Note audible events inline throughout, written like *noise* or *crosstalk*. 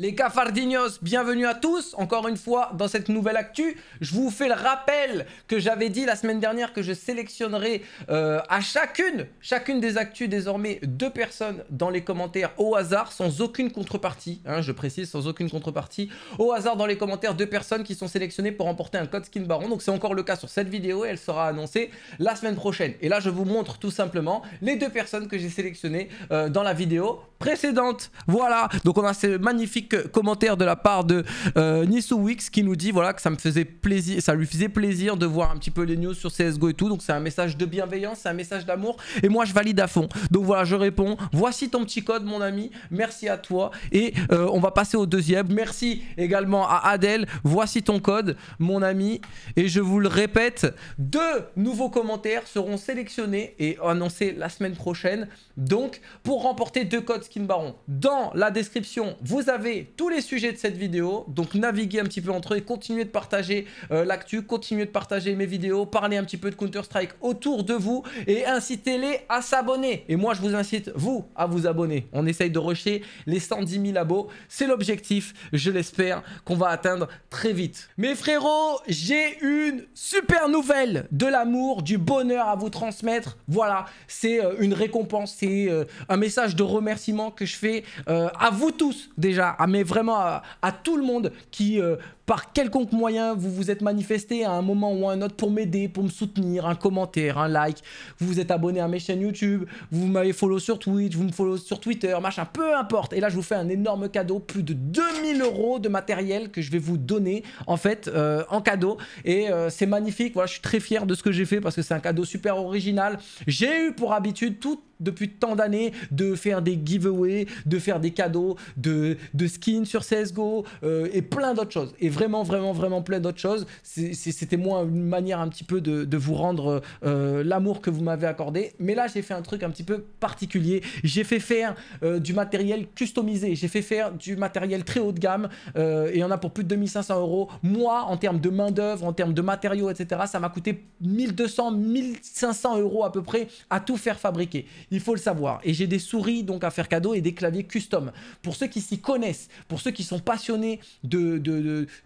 Les cafardinos, bienvenue à tous, encore une fois dans cette nouvelle actu. Je vous fais le rappel que j'avais dit la semaine dernière que je sélectionnerai euh, à chacune, chacune des actus désormais deux personnes dans les commentaires au hasard, sans aucune contrepartie, hein, je précise, sans aucune contrepartie, au hasard dans les commentaires deux personnes qui sont sélectionnées pour remporter un code skin baron. Donc c'est encore le cas sur cette vidéo et elle sera annoncée la semaine prochaine. Et là je vous montre tout simplement les deux personnes que j'ai sélectionnées euh, dans la vidéo précédente. Voilà, donc on a ce magnifique commentaire de la part de euh, Nissouwix qui nous dit voilà que ça me faisait plaisir, ça lui faisait plaisir de voir un petit peu les news sur CSGO et tout. Donc c'est un message de bienveillance, c'est un message d'amour et moi je valide à fond. Donc voilà, je réponds voici ton petit code mon ami, merci à toi et euh, on va passer au deuxième. Merci également à Adèle, voici ton code mon ami et je vous le répète, deux nouveaux commentaires seront sélectionnés et annoncés la semaine prochaine. Donc pour remporter deux codes skin baron dans la description, vous avez tous les sujets de cette vidéo, donc naviguez un petit peu entre eux et continuez de partager euh, l'actu, continuez de partager mes vidéos, parlez un petit peu de Counter-Strike autour de vous et incitez-les à s'abonner. Et moi, je vous incite, vous, à vous abonner. On essaye de rusher les 110 000 abos. C'est l'objectif, je l'espère, qu'on va atteindre très vite. Mes frérots, j'ai une super nouvelle de l'amour, du bonheur à vous transmettre. Voilà, c'est euh, une récompense, c'est euh, un message de remerciement que je fais à vous tous déjà, ah, mais vraiment à tout le monde qui euh, par quelconque moyen, vous vous êtes manifesté à un moment ou à un autre pour m'aider, pour me soutenir, un commentaire, un like, vous vous êtes abonné à mes chaînes YouTube, vous m'avez follow sur Twitch, vous me follow sur Twitter, machin, peu importe. Et là, je vous fais un énorme cadeau, plus de 2000 euros de matériel que je vais vous donner en fait euh, en cadeau. Et euh, c'est magnifique, voilà, je suis très fier de ce que j'ai fait parce que c'est un cadeau super original. J'ai eu pour habitude tout depuis tant d'années de faire des giveaways, de faire des cadeaux, de, skins sur CSGO euh, et plein d'autres choses vraiment, vraiment, vraiment plein d'autres choses. C'était moins une manière un petit peu de, vous rendre euh, l'amour que vous m'avez accordé. Mais là, j'ai fait un truc un petit peu particulier. J'ai fait faire euh, du matériel customisé. J'ai fait faire du matériel très haut de gamme. Euh, il et en a pour plus de 2500 euros. Moi, en termes de main-d'œuvre, en termes de matériaux, etc., ça m'a coûté 1200, 1500 euros à peu près à tout faire fabriquer. Il faut le savoir. Et j'ai des souris donc à faire cadeau et des claviers custom. Pour ceux qui s'y connaissent, pour ceux qui sont passionnés de,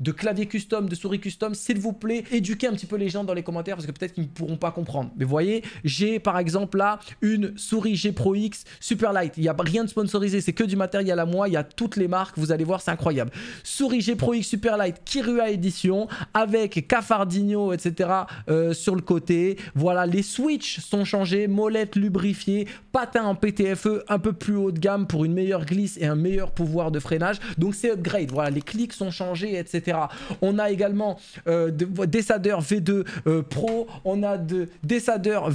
de clavier custom, de souris custom, s'il vous plaît, éduquez un petit peu les gens dans les commentaires parce que peut-être qu'ils ne pourront pas comprendre. Mais vous voyez, j'ai par exemple là une souris G Pro X Super Light. Il n'y a rien de sponsorisé, c'est que du matériel à moi. Il y a toutes les marques, vous allez voir, c'est incroyable. Souris G Pro X Super Light Kirua Edition avec Cafardino, etc. Euh, sur le côté. Voilà, les switches sont changés, molette lubrifiée, patin en PTFE un peu plus haut de gamme pour une meilleure glisse et un meilleur pouvoir de freinage. Donc c'est upgrade. Voilà, les clics sont changés, etc. On a également euh, des V2 euh, Pro, on a des V2,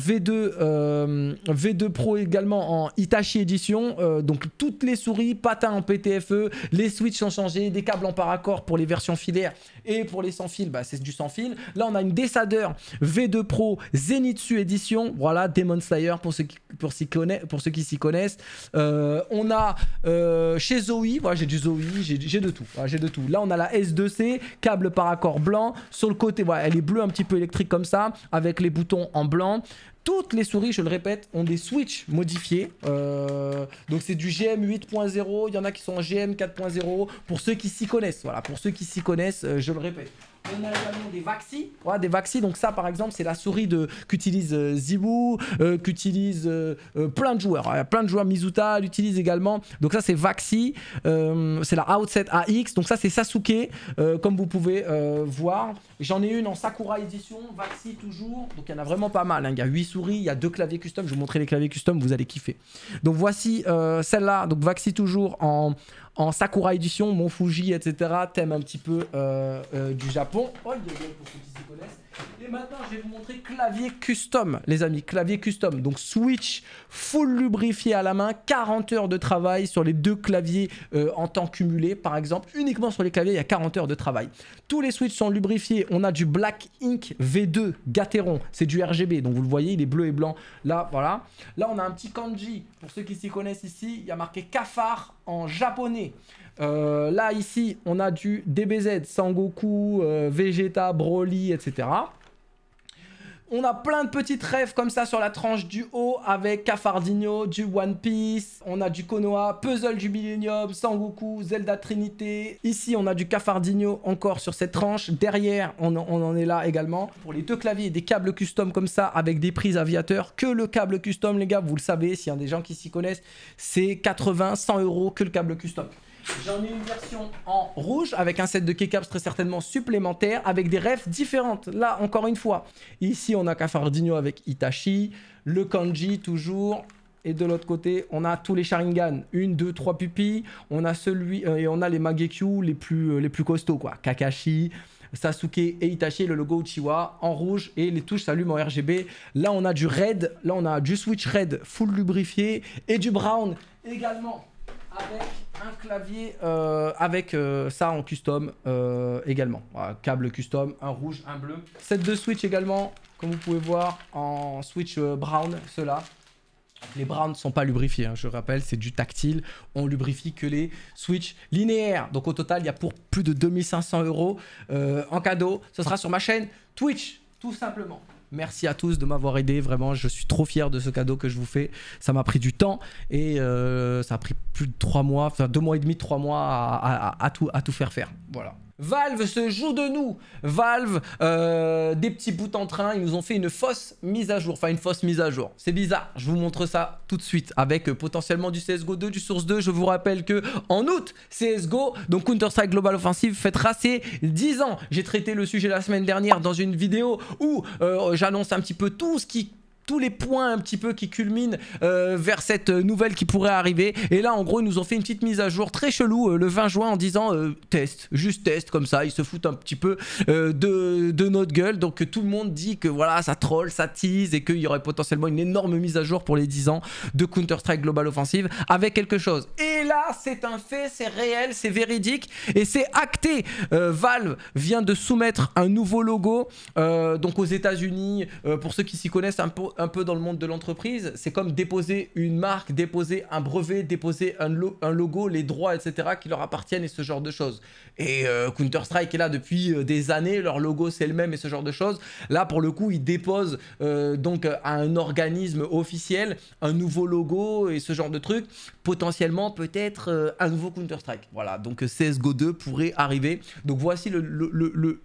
V2 euh, Pro également en Itachi Edition, donc toutes les souris, patins en PTFE, les switches sont changés, des câbles en paracord pour les versions filaires et pour les sans fil, bah, c'est du sans fil. Là on a une Dessader V2 Pro Zenitsu Edition, voilà Demon Slayer pour ceux qui, s'y connaissent, ceux qui connaissent. on a chez Zoe, voilà j'ai du Zoe, j'ai de tout, j'ai de tout. Là on a la S2C câble par accord blanc, sur le côté, voilà, elle est bleue un petit peu électrique comme ça, avec les boutons en blanc. Toutes les souris, je le répète, ont des switches modifiés. Euh, donc c'est du GM 8.0, il y en a qui sont en GM 4.0, pour ceux qui s'y connaissent, voilà, pour ceux qui s'y connaissent, euh, je le répète. On a également des Vaxi. des Donc ça, par exemple, c'est la souris qu'utilise euh, Zibou, euh, qu'utilise euh, plein de joueurs. Il y a plein de joueurs. Mizuta l'utilise également. Donc ça, c'est vaxi. c'est la Outset AX. Donc ça, c'est Sasuke, comme vous pouvez voir. J'en ai une en Sakura Edition, vaxi toujours. Donc il y en a vraiment pas mal. Hein. Il y a 8 souris, il y a deux claviers custom. Je vais vous montrer les claviers custom, vous allez kiffer. Donc voici celle-là. Donc vaxi toujours en, en Sakura Edition, Mon Fuji, etc. Thème un petit peu euh, euh, du Japon. Oh, il y a pour ceux qui se connaissent. Et maintenant, je vais vous montrer clavier custom, les amis, clavier custom. Donc Switch, full lubrifié à la main, 40 heures de travail sur les deux claviers euh, en temps cumulé, par exemple. Uniquement sur les claviers, il y a 40 heures de travail. Tous les switches sont lubrifiés. On a du Black Ink V2 Gateron, c'est du RGB, donc vous le voyez, il est bleu et blanc. Là, voilà. Là, on a un petit kanji. Pour ceux qui s'y connaissent ici, il y a marqué cafard en japonais. Euh, là, ici, on a du DBZ, Sangoku, euh, Vegeta, Broly, etc. On a plein de petites rêves comme ça sur la tranche du haut avec Cafardino, du One Piece, on a du Konoha, Puzzle du Millennium, Sangoku, Zelda Trinité. Ici, on a du Cafardino encore sur cette tranche. Derrière, on, on, en est là également. Pour les deux claviers, des câbles custom comme ça avec des prises aviateurs. Que le câble custom, les gars, vous le savez, s'il y a des gens qui s'y connaissent, c'est 80, 100 euros que le câble custom. J'en ai une version en rouge avec un set de keycaps très certainement supplémentaire avec des refs différentes. Là, encore une fois, ici on a Cafardino avec Itachi, le Kanji toujours. Et de l'autre côté, on a tous les Sharingan, une, deux, trois pupilles. On a celui euh, et on a les Magekyu les plus euh, les plus costauds quoi. Kakashi, Sasuke et Itachi, le logo Uchiwa en rouge et les touches s'allument en RGB. Là, on a du red, là on a du switch red full lubrifié et du brown également avec un clavier euh, avec euh, ça en custom euh, également. câble custom, un rouge, un bleu. Set deux switch également, comme vous pouvez voir, en switch brown, ceux-là. Les browns ne sont pas lubrifiés, hein, je rappelle, c'est du tactile. On lubrifie que les switches linéaires. Donc au total, il y a pour plus de 2500 euros en cadeau. Ce sera sur ma chaîne Twitch, tout simplement. Merci à tous de m'avoir aidé. Vraiment, je suis trop fier de ce cadeau que je vous fais. Ça m'a pris du temps et euh, ça a pris plus de trois mois, enfin mois et demi, trois mois à, à, tout, à tout faire faire. Voilà. Valve se joue de nous. Valve, euh, des petits bouts en train, ils nous ont fait une fausse mise à jour. Enfin, une fausse mise à jour. C'est bizarre. Je vous montre ça tout de suite avec euh, potentiellement du CSGO 2, du Source 2. Je vous rappelle que en août, CSGO, donc Counter-Strike Global Offensive, fait ses 10 ans. J'ai traité le sujet la semaine dernière dans une vidéo où euh, j'annonce un petit peu tout ce qui tous les points un petit peu qui culminent euh, vers cette euh, nouvelle qui pourrait arriver. Et là, en gros, ils nous ont fait une petite mise à jour très chelou euh, le 20 juin en disant test, juste test comme ça. Ils se foutent un petit peu de, notre gueule. Donc tout le monde dit que voilà, ça troll, ça tease et qu'il y aurait potentiellement une énorme mise à jour pour les 10 ans de Counter-Strike Global Offensive avec quelque chose. Et là, c'est un fait, c'est réel, c'est véridique et c'est acté. Valve vient de soumettre un nouveau logo donc aux États-Unis. pour ceux qui s'y connaissent un peu un peu dans le monde de l'entreprise, c'est comme déposer une marque, déposer un brevet, déposer un, logo, les droits, etc., qui leur appartiennent et ce genre de choses. Et euh, Counter-Strike est là depuis euh, des années, leur logo c'est le même et ce genre de choses. Là, pour le coup, ils déposent euh, donc à un organisme officiel un nouveau logo et ce genre de truc, potentiellement peut-être un nouveau Counter-Strike. Voilà, donc CSGO 2 pourrait arriver. Donc voici le,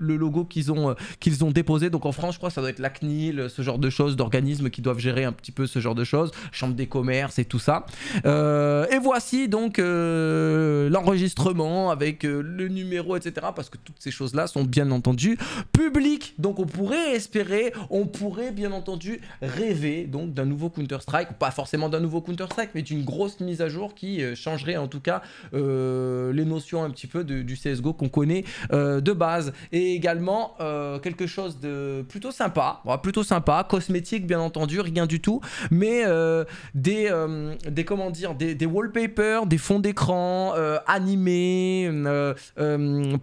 logo qu'ils ont, qu'ils ont déposé. Donc en France, je crois, ça doit être la CNIL, ce genre de choses, d'organismes qui doivent gérer un petit peu ce genre de choses, chambre des commerces et tout ça. Euh, et voici donc euh, l'enregistrement avec euh, le numéro, etc. Parce que toutes ces choses-là sont bien entendu publiques. Donc on pourrait espérer, on pourrait bien entendu rêver donc d'un nouveau Counter-Strike, pas forcément d'un nouveau Counter-Strike, mais d'une grosse mise à jour qui changerait en tout cas les notions un petit peu du CSGO qu'on connaît de base. Et également quelque chose de plutôt sympa, plutôt sympa, cosmétique bien entendu rien du tout, mais euh, des, euh, des, comment dire, des, des wallpapers, des fonds d'écran euh, animés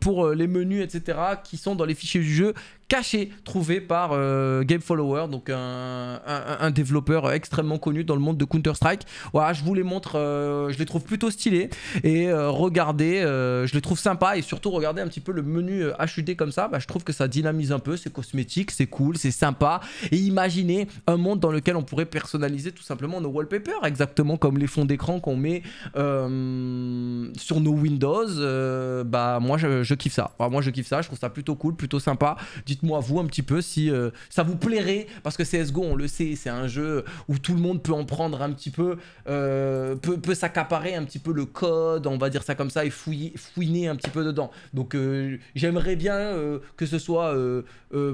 pour les menus, etc., qui sont dans les fichiers du jeu, caché trouvé par euh, Game Follower, donc un, développeur extrêmement connu dans le monde de Counter-Strike. Voilà, je vous les montre, euh, je les trouve plutôt stylés et euh, regardez, je les trouve sympas et surtout regardez un petit peu le menu HUD comme ça, bah, je trouve que ça dynamise un peu, c'est cosmétique, c'est cool, c'est sympa et imaginez un monde dans lequel on pourrait personnaliser tout simplement nos wallpapers, exactement comme les fonds d'écran qu'on met sur nos Windows, bah moi je, kiffe ça, moi je kiffe ça, je trouve ça plutôt cool, plutôt sympa dites-moi vous un petit peu si euh, ça vous plairait, parce que CSGO, on le sait, c'est un jeu où tout le monde peut en prendre un petit peu, euh, peut, s'accaparer un petit peu le code, on va dire ça comme ça, et fouiller, fouiner un petit peu dedans. Donc euh, j'aimerais bien que ce soit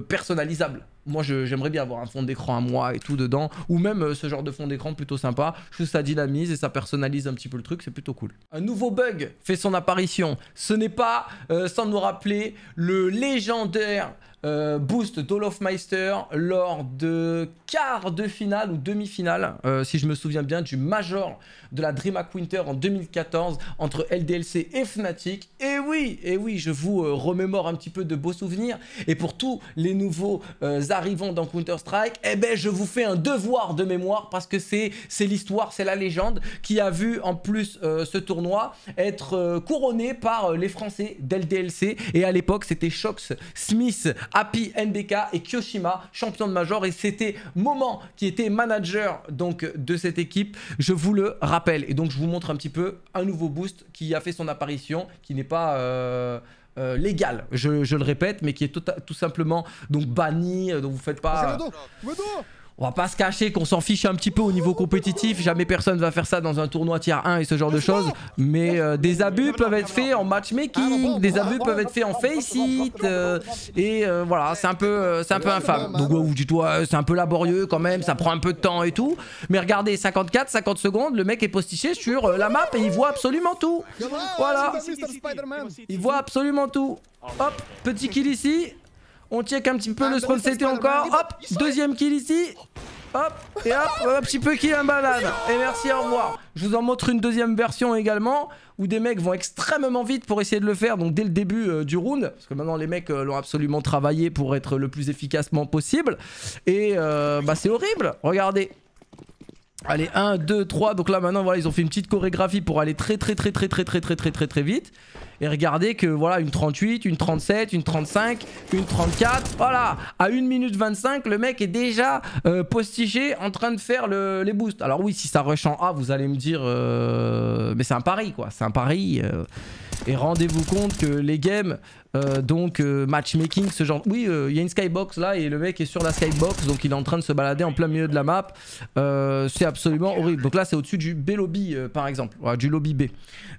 personnalisable moi j'aimerais bien avoir un fond d'écran à moi et tout dedans, ou même euh, ce genre de fond d'écran plutôt sympa, je trouve ça dynamise et ça personnalise un petit peu le truc, c'est plutôt cool. Un nouveau bug fait son apparition, ce n'est pas, euh, sans nous rappeler, le légendaire euh, boost d'Olofmeister lors de quart de finale ou demi-finale, si je me souviens bien, du Major de la DreamHack Winter en 2014 entre LDLC et Fnatic. Et oui, et oui, je vous remémore un petit peu de beaux souvenirs, et pour tous les nouveaux arrivons dans Counter-Strike, eh ben je vous fais un devoir de mémoire parce que c'est l'histoire, c'est la légende qui a vu en plus euh, ce tournoi être euh, couronné par euh, les Français d'LDLC Et à l'époque, c'était Shox, Smith, Happy, NBK et Kyoshima, champion de major. Et c'était Moment qui était manager donc de cette équipe, je vous le rappelle. Et donc je vous montre un petit peu un nouveau boost qui a fait son apparition, qui n'est pas... Euh, légal, je, le répète, mais qui est tout, tout simplement donc banni, euh, donc vous faites pas... On va pas se cacher qu'on s'en fiche un petit peu au niveau compétitif. Jamais personne va faire ça dans un tournoi tier 1 et ce genre de choses. Mais euh, des abus peuvent être faits en matchmaking, des abus peuvent être faits en face it. et euh, voilà, c'est un peu euh, c'est un peu infâme. Donc vous dites toi, c'est un peu laborieux quand même, ça prend un peu de temps et tout. Mais regardez, 54, 50 secondes, le mec est postiché sur la map et il voit absolument tout. Voilà. Il voit absolument tout. Hop, petit kill ici. On check un petit peu ah, le spawn encore. Hop, deuxième kill ici. Hop, et hop, un petit peu kill un balade. Et merci, au revoir. Je vous en montre une deuxième version également, où des mecs vont extrêmement vite pour essayer de le faire, donc dès le début euh, du round, parce que maintenant les mecs euh, l'ont absolument travaillé pour être le plus efficacement possible. Et euh, bah c'est horrible, regardez. Allez, 1, 2, 3. Donc là, maintenant, voilà, ils ont fait une petite chorégraphie pour aller très, très, très, très, très, très, très, très, très, très vite. Et regardez que, voilà, une 38, une 37, une 35, une 34. Voilà, à 1 minute 25, le mec est déjà euh, postigé en train de faire les boosts. Alors oui, si ça rush en A, vous allez me dire... Euh, mais c'est un pari, quoi. C'est un pari. Euh, et rendez-vous compte que les games... Euh, donc euh, matchmaking, ce genre. Oui, euh, il y a une skybox là et le mec est sur la skybox, donc il est en train de se balader en plein milieu de la map. c'est absolument horrible. Donc là, c'est au-dessus du B lobby par exemple, du lobby B.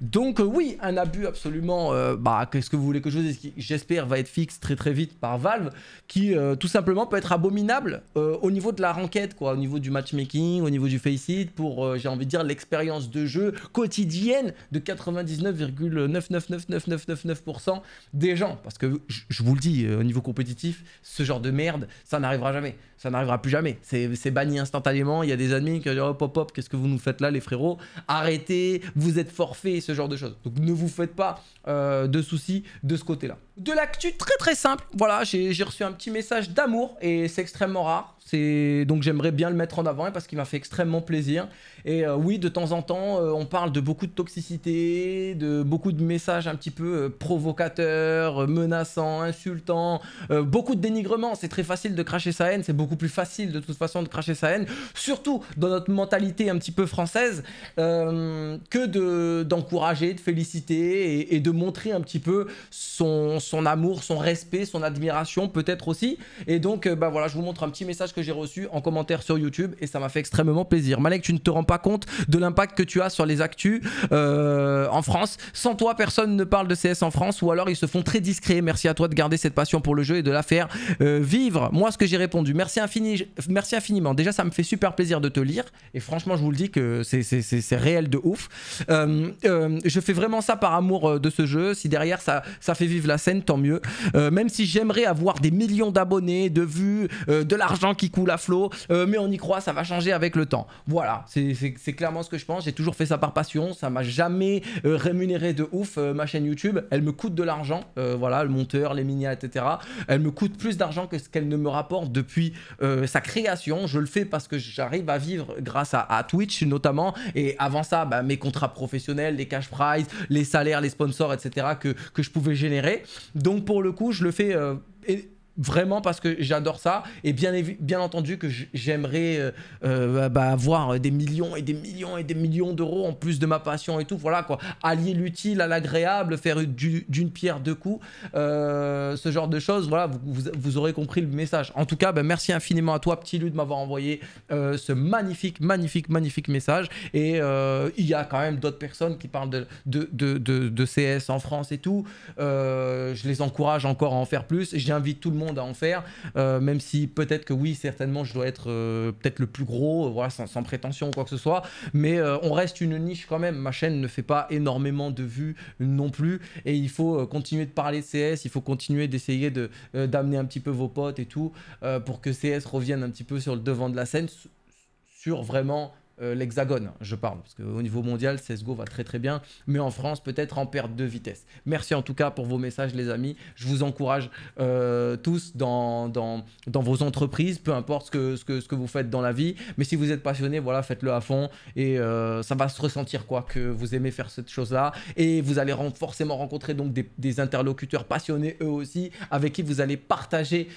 Donc oui, un abus absolument. bah, qu'est-ce que vous voulez que je vous dise j'espère, va être fixe très très vite par Valve, qui tout simplement peut être abominable au niveau de la renquête, quoi, au niveau du matchmaking, au niveau du face it pour, j'ai envie de dire, l'expérience de jeu quotidienne de 99,999999% des parce que je vous le dis, euh, au niveau compétitif, ce genre de merde, ça n'arrivera jamais. Ça n'arrivera plus jamais. C'est banni instantanément. Il y a des admins qui vont dire hop, oh, hop, hop, qu'est-ce que vous nous faites là, les frérots Arrêtez, vous êtes forfait, ce genre de choses. Donc ne vous faites pas euh, de soucis de ce côté-là de l'actu très très simple. Voilà, j'ai reçu un petit message d'amour et c'est extrêmement rare. C'est Donc j'aimerais bien le mettre en avant parce qu'il m'a fait extrêmement plaisir. Et euh, oui, de temps en temps, euh, on parle de beaucoup de toxicité, de beaucoup de messages un petit peu euh, provocateurs, menaçants, insultants, beaucoup de dénigrement. C'est très facile de cracher sa haine, c'est beaucoup plus facile de toute façon de cracher sa haine, surtout dans notre mentalité un petit peu française, que d'encourager, de, féliciter et, de montrer un petit peu son son amour, son respect, son admiration peut-être aussi. Et donc, euh, bah voilà, je vous montre un petit message que j'ai reçu en commentaire sur YouTube et ça m'a fait extrêmement plaisir. Malek, tu ne te rends pas compte de l'impact que tu as sur les actus euh, en France. Sans toi, personne ne parle de CS en France ou alors ils se font très discrets. Merci à toi de garder cette passion pour le jeu et de la faire euh, vivre. Moi, ce que j'ai répondu, merci, infini, merci infiniment. Déjà, ça me fait super plaisir de te lire et franchement, je vous le dis que c'est réel de ouf. je fais vraiment ça par amour de ce jeu. Si derrière, ça fait vivre la scène, tant mieux. Euh, même si j'aimerais avoir des millions d'abonnés, de vues, euh, de l'argent qui coule à flot, euh, mais on y croit, ça va changer avec le temps. Voilà, c'est clairement ce que je pense. J'ai toujours fait ça par passion, ça m'a jamais rémunéré de ouf ma chaîne YouTube. Elle me coûte de l'argent, voilà, le monteur, les minias, etc. Elle me coûte plus d'argent que ce qu'elle ne me rapporte depuis sa création. Je le fais parce que j'arrive à vivre grâce à, Twitch notamment, et avant ça, bah, mes contrats professionnels, les cash prize, les salaires, les sponsors, etc. que, que je pouvais générer. Donc pour le coup, je le fais. Euh, vraiment parce que j'adore ça et bien, bien entendu que j'aimerais euh, euh, bah, avoir euh, des millions et des millions et des millions d'euros en plus de ma passion et tout voilà quoi allier l'utile à l'agréable faire d'une pierre deux coups ce genre de choses voilà vous, vous, aurez compris le message en tout cas bah, merci infiniment à toi petit Lud de m'avoir envoyé ce magnifique magnifique magnifique message et il y a quand même d'autres personnes qui parlent de, de, de, de, CS en France et tout je les encourage encore à en faire plus j'invite tout le monde à en faire, euh, même si peut-être que oui, certainement, je dois être euh, peut-être le plus gros, euh, voilà, sans, prétention ou quoi que ce soit, mais on reste une niche quand même. Ma chaîne ne fait pas énormément de vues non plus, et il faut continuer de parler de CS, il faut continuer d'essayer de d'amener un petit peu vos potes et tout, pour que CS revienne un petit peu sur le devant de la scène, sur vraiment euh, l'Hexagone, je parle, parce qu'au niveau mondial, CSGO va très très bien, mais en France, peut-être en perte de vitesse. Merci en tout cas pour vos messages, les amis. Je vous encourage euh, tous dans, dans, vos entreprises, peu importe ce que, ce, que, ce que vous faites dans la vie, mais si vous êtes passionné, voilà, faites-le à fond et euh, ça va se ressentir quoi, que vous aimez faire cette chose-là et vous allez forcément rencontrer donc des, interlocuteurs passionnés eux aussi, avec qui vous allez partager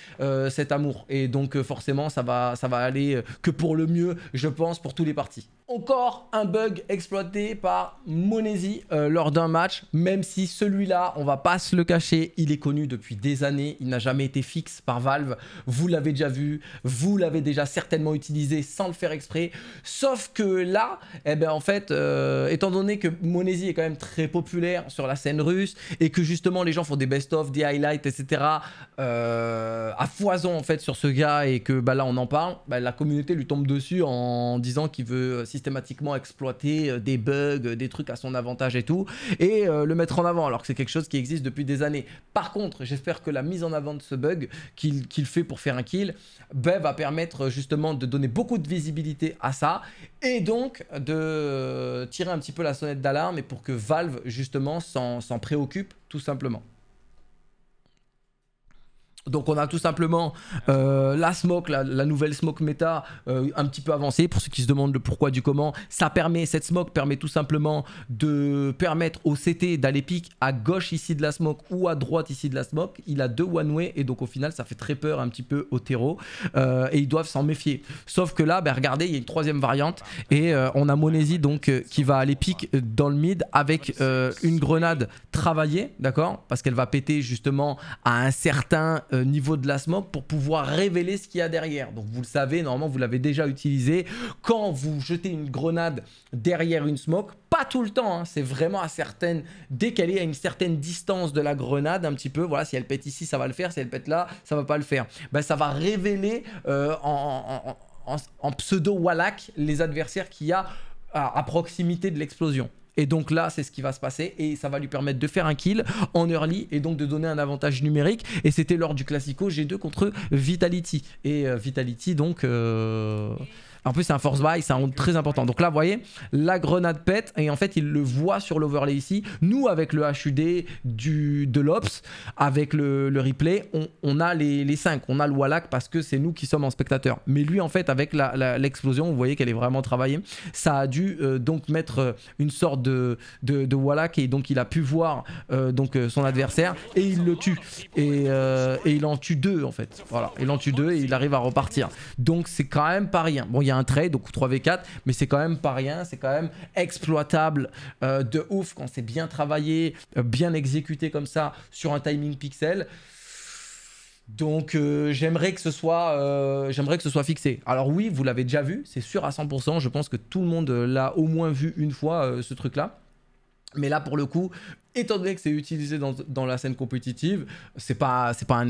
cet amour et donc forcément, ça va, ça va aller que pour le mieux, je pense, pour tous les partenaires encore un bug exploité par Monesi euh, lors d'un match, même si celui-là, on va pas se le cacher, il est connu depuis des années, il n'a jamais été fixe par Valve, vous l'avez déjà vu, vous l'avez déjà certainement utilisé sans le faire exprès, sauf que là, eh ben en fait, euh, étant donné que Monesi est quand même très populaire sur la scène russe, et que justement les gens font des best-of, des highlights, etc., euh, à foison en fait sur ce gars, et que bah, là on en parle, bah, la communauté lui tombe dessus en disant qu'il veut euh, systématiquement exploiter euh, des bugs, euh, des trucs à son avantage et tout, et le mettre en avant, alors que c'est quelque chose qui existe depuis des années. Par contre, j'espère que la mise en avant de ce bug qu'il fait pour faire un kill, ben, va permettre justement de donner beaucoup de visibilité à ça, et donc de tirer un petit peu la sonnette d'alarme, et pour que Valve justement s'en préoccupe tout simplement. Donc on a tout simplement euh, la smoke, la, nouvelle smoke méta euh, un petit peu avancée pour ceux qui se demandent le pourquoi du comment. Ça permet, cette smoke permet tout simplement de permettre au CT d'aller pique à gauche ici de la smoke ou à droite ici de la smoke. Il a deux one way et donc au final ça fait très peur un petit peu au terreau euh, et ils doivent s'en méfier. Sauf que là, ben, regardez, il y a une troisième variante et on a Monesi donc qui va aller pique dans le mid avec une grenade travaillée, d'accord Parce qu'elle va péter justement à un certain... Euh, niveau de la smoke pour pouvoir révéler ce qu'il y a derrière. Donc vous le savez, normalement vous l'avez déjà utilisé. Quand vous jetez une grenade derrière une smoke, pas tout le temps, hein. c'est vraiment à certaines, dès qu'elle est à une certaine distance de la grenade, un petit peu, voilà, si elle pète ici, ça va le faire, si elle pète là, ça va pas le faire. Ben, ça va révéler euh, en, pseudo wallac les adversaires qu'il y a à proximité de l'explosion. Et donc là, c'est ce qui va se passer et ça va lui permettre de faire un kill en early et donc de donner un avantage numérique. Et c'était lors du Classico G2 contre Vitality. Et euh, Vitality, donc... Euh, en plus, c'est un force buy, c'est un honte très important. Donc là, vous voyez, la grenade pète et en fait, il le voit sur l'overlay ici. Nous, avec le HUD du, de l'Ops, avec le, replay, on, a les, les 5. On a le Wallach parce que c'est nous qui sommes en spectateur. Mais lui, en fait, avec l'explosion, vous voyez qu'elle est vraiment travaillée. Ça a dû euh, donc mettre euh, une sorte de, de, Wallach et donc il a pu voir euh, donc, son adversaire et il le tue. Et, il en tue deux, en fait. Voilà, il en tue deux et il arrive à repartir. Donc c'est quand même pas rien. Bon, il y a un trade, donc 3v4, mais c'est quand même pas rien, c'est quand même exploitable euh, de ouf quand c'est bien travaillé, euh, bien exécuté comme ça sur un timing pixel. Donc euh, j'aimerais que ce soit j'aimerais que ce soit fixé. Alors oui, vous l'avez déjà vu, c'est sûr à 100%, je pense que tout le monde l'a au moins vu une fois ce truc là. Mais là pour le coup, étant donné que c'est utilisé dans, la scène compétitive, c'est pas pas un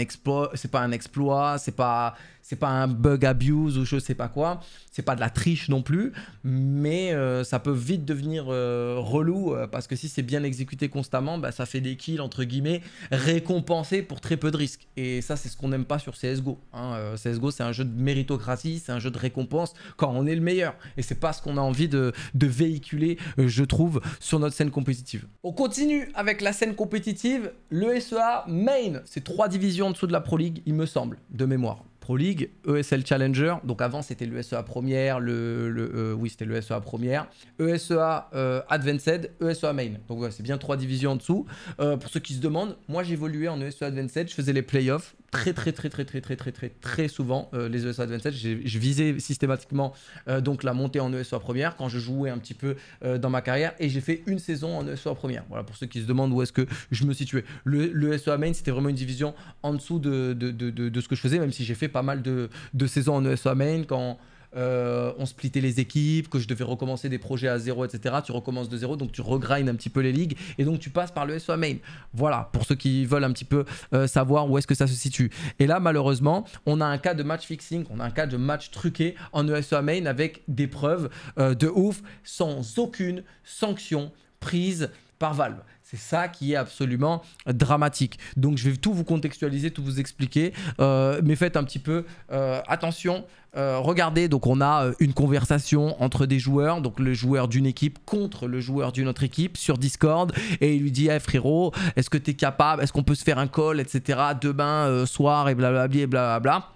c'est pas un exploit, c'est pas c'est pas un bug abuse ou je sais pas quoi. C'est pas de la triche non plus, mais euh, ça peut vite devenir euh, relou euh, parce que si c'est bien exécuté constamment, bah, ça fait des kills entre guillemets récompensés pour très peu de risques. Et ça, c'est ce qu'on n'aime pas sur CS:GO. Hein. CS:GO, c'est un jeu de méritocratie, c'est un jeu de récompense quand on est le meilleur. Et c'est pas ce qu'on a envie de, de véhiculer, je trouve, sur notre scène compétitive. On continue avec la scène compétitive, le SEA Main. C'est trois divisions en dessous de la Pro League, il me semble, de mémoire. Pro League, ESL Challenger. Donc avant, c'était l'ESEA Première, le, le euh, oui, c'était e Première, ESEA euh, Advanced, ESEA Main. Donc voilà, c'est bien trois divisions en dessous. Euh, pour ceux qui se demandent, moi j'évoluais en ESEA Advanced, je faisais les playoffs très très très très très très très très très souvent euh, les ESO Advanced. Je visais systématiquement euh, donc la montée en ESO première quand je jouais un petit peu euh, dans ma carrière et j'ai fait une saison en ESO première. Voilà pour ceux qui se demandent où est-ce que je me situais. Le, le e main c'était vraiment une division en dessous de, de, ce que je faisais même si j'ai fait pas mal de, saisons en ESO main quand euh, on splittait les équipes, que je devais recommencer des projets à zéro, etc. Tu recommences de zéro, donc tu regrindes un petit peu les ligues et donc tu passes par le SOA main. Voilà, pour ceux qui veulent un petit peu euh, savoir où est-ce que ça se situe. Et là, malheureusement, on a un cas de match fixing, on a un cas de match truqué en ESO main avec des preuves euh, de ouf, sans aucune sanction prise par Valve. C'est ça qui est absolument dramatique. Donc je vais tout vous contextualiser, tout vous expliquer, euh, mais faites un petit peu euh, attention. Euh, regardez, donc on a une conversation entre des joueurs, donc le joueur d'une équipe contre le joueur d'une autre équipe sur Discord, et il lui dit hey, «Eh, frérot, est-ce que tu es capable, est-ce qu'on peut se faire un call, etc. Demain soir et blablabla et blablabla.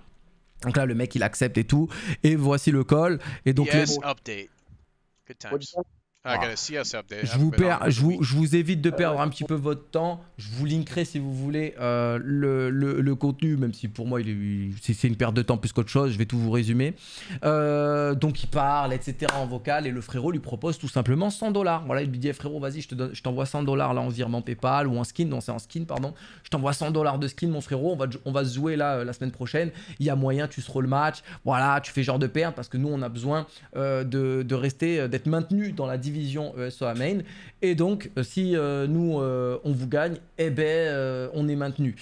Donc là, le mec, il accepte et tout. Et voici le call. Et donc, yes, update. Good ah, hein, je vous, vous, évite de perdre ah un petit peu votre temps. Je vous linkerai si vous voulez euh, le, contenu, même si pour moi c'est une perte de temps plus qu'autre chose. Je vais tout vous résumer. Euh, donc il parle, etc. en vocal et le frérot lui propose tout simplement 100 dollars. Voilà, il lui dit eh, frérot, vas-y, je t'envoie 100 dollars là en virement PayPal ou en skin. Non, c'est en skin, pardon. Je t'envoie 100 dollars de skin, mon frérot. On va, on va se jouer là euh, la semaine prochaine. Il y a moyen, tu seras le match. Voilà, tu fais genre de perte parce que nous on a besoin de, rester, d'être maintenu dans la division ESOA Main. Et donc, euh, si euh, nous, euh, on vous gagne, et eh ben, on est maintenu.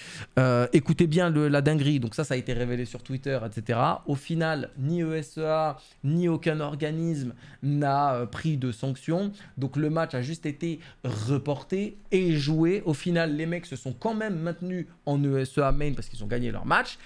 écoutez bien la dinguerie. Donc ça, ça a été révélé sur Twitter, etc. Au final, ni ESEA, ni aucun organisme n'a pris de sanctions. Donc le match a juste été reporté et joué. Au final, les mecs se sont quand même maintenus en ESEA Main parce qu'ils ont gagné leur match.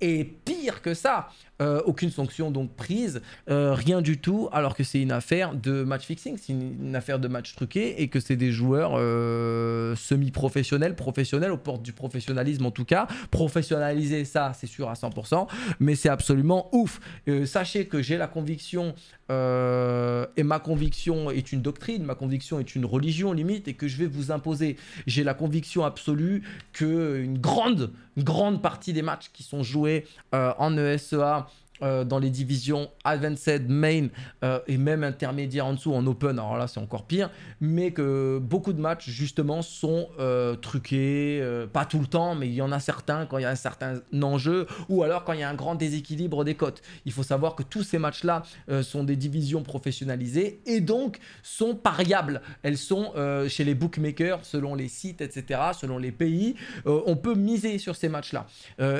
Et pire que ça, euh, aucune sanction donc prise, euh, rien du tout, alors que c'est une affaire de match fixing, c'est une, affaire de match truqué et que c'est des joueurs euh, semi-professionnels, professionnels, aux portes du professionnalisme en tout cas. Professionnaliser ça, c'est sûr à 100%, mais c'est absolument ouf. sachez que j'ai la conviction, et ma conviction est une doctrine, ma conviction est une religion limite, et que je vais vous imposer. J'ai la conviction absolue qu'une grande, une grande partie des matchs qui sont joués en ESEA, euh, dans les divisions Advanced, Main euh, et même intermédiaire en dessous en Open. Alors là, c'est encore pire, mais que beaucoup de matchs justement sont euh, truqués, pas tout le temps, mais il y en a certains quand il y a un certain enjeu ou alors quand il y a un grand déséquilibre des cotes. Il faut savoir que tous ces matchs-là sont des divisions professionnalisées et donc sont pariables. Elles sont chez les bookmakers selon les sites, etc., selon les pays. on peut miser sur ces matchs-là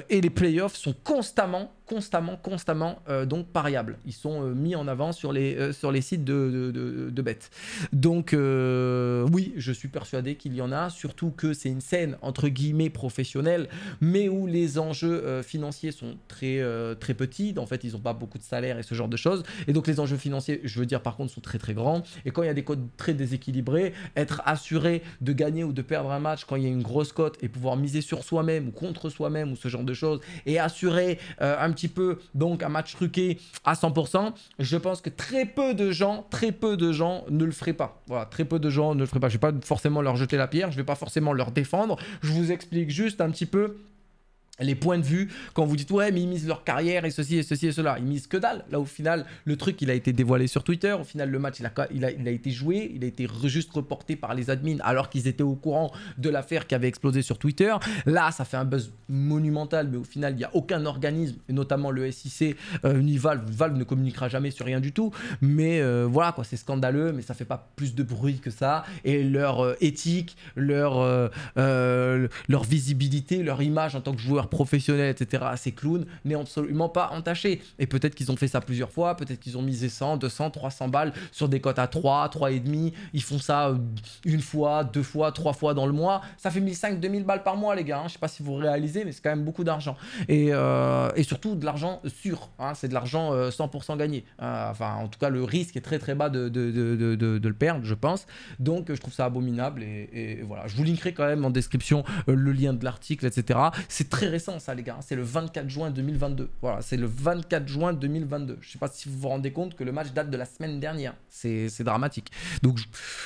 et les playoffs sont constamment constamment, constamment euh, donc pariables. Ils sont euh, mis en avant sur les, euh, sur les sites de, de, bêtes. Donc oui, je suis persuadé qu'il y en a, surtout que c'est une scène entre guillemets professionnelle, mais où les enjeux financiers sont très, très petits. En fait, ils n'ont pas beaucoup de salaire et ce genre de choses. Et donc les enjeux financiers, je veux dire par contre, sont très très grands. Et quand il y a des codes très déséquilibrés, être assuré de gagner ou de perdre un match quand il y a une grosse cote et pouvoir miser sur soi-même ou contre soi-même ou ce genre de choses, et assurer un petit peu donc un match truqué à 100%, je pense que très peu de gens, très peu de gens ne le feraient pas. Voilà, très peu de gens ne le feraient pas. Je vais pas forcément leur jeter la pierre, je vais pas forcément leur défendre. Je vous explique juste un petit peu les points de vue quand vous dites ouais mais ils misent leur carrière et ceci et ceci et cela ils misent que dalle là au final le truc il a été dévoilé sur Twitter au final le match il a, il a, été joué il a été juste reporté par les admins alors qu'ils étaient au courant de l'affaire qui avait explosé sur Twitter là ça fait un buzz monumental mais au final il n'y a aucun organisme notamment le SIC euh, ni Valve Valve ne communiquera jamais sur rien du tout mais euh, voilà quoi c'est scandaleux mais ça fait pas plus de bruit que ça et leur euh, éthique leur leur visibilité leur image en tant que joueur professionnels, etc., ces clowns n'est absolument pas entaché. Et peut-être qu'ils ont fait ça plusieurs fois, peut-être qu'ils ont misé 100, 200, 300 balles sur des cotes à 3, 3,5. Ils font ça euh, une fois, deux fois, trois fois dans le mois. Ça fait 1500, 2000 balles par mois, les gars. Hein. Je sais pas si vous réalisez, mais c'est quand même beaucoup d'argent. Et, euh, surtout de l'argent sûr. Hein. C'est de l'argent 100% euh, gagné. enfin, en tout cas, le risque est très très bas de, de, le perdre, je pense. Donc, je trouve ça abominable. Et, voilà, je vous linkerai quand même en description le lien de l'article, etc. C'est très ça, les gars. Hein. C'est le 24 juin 2022. Voilà, c'est le 24 juin 2022. Je sais pas si vous vous rendez compte que le match date de la semaine dernière. C'est dramatique. Donc,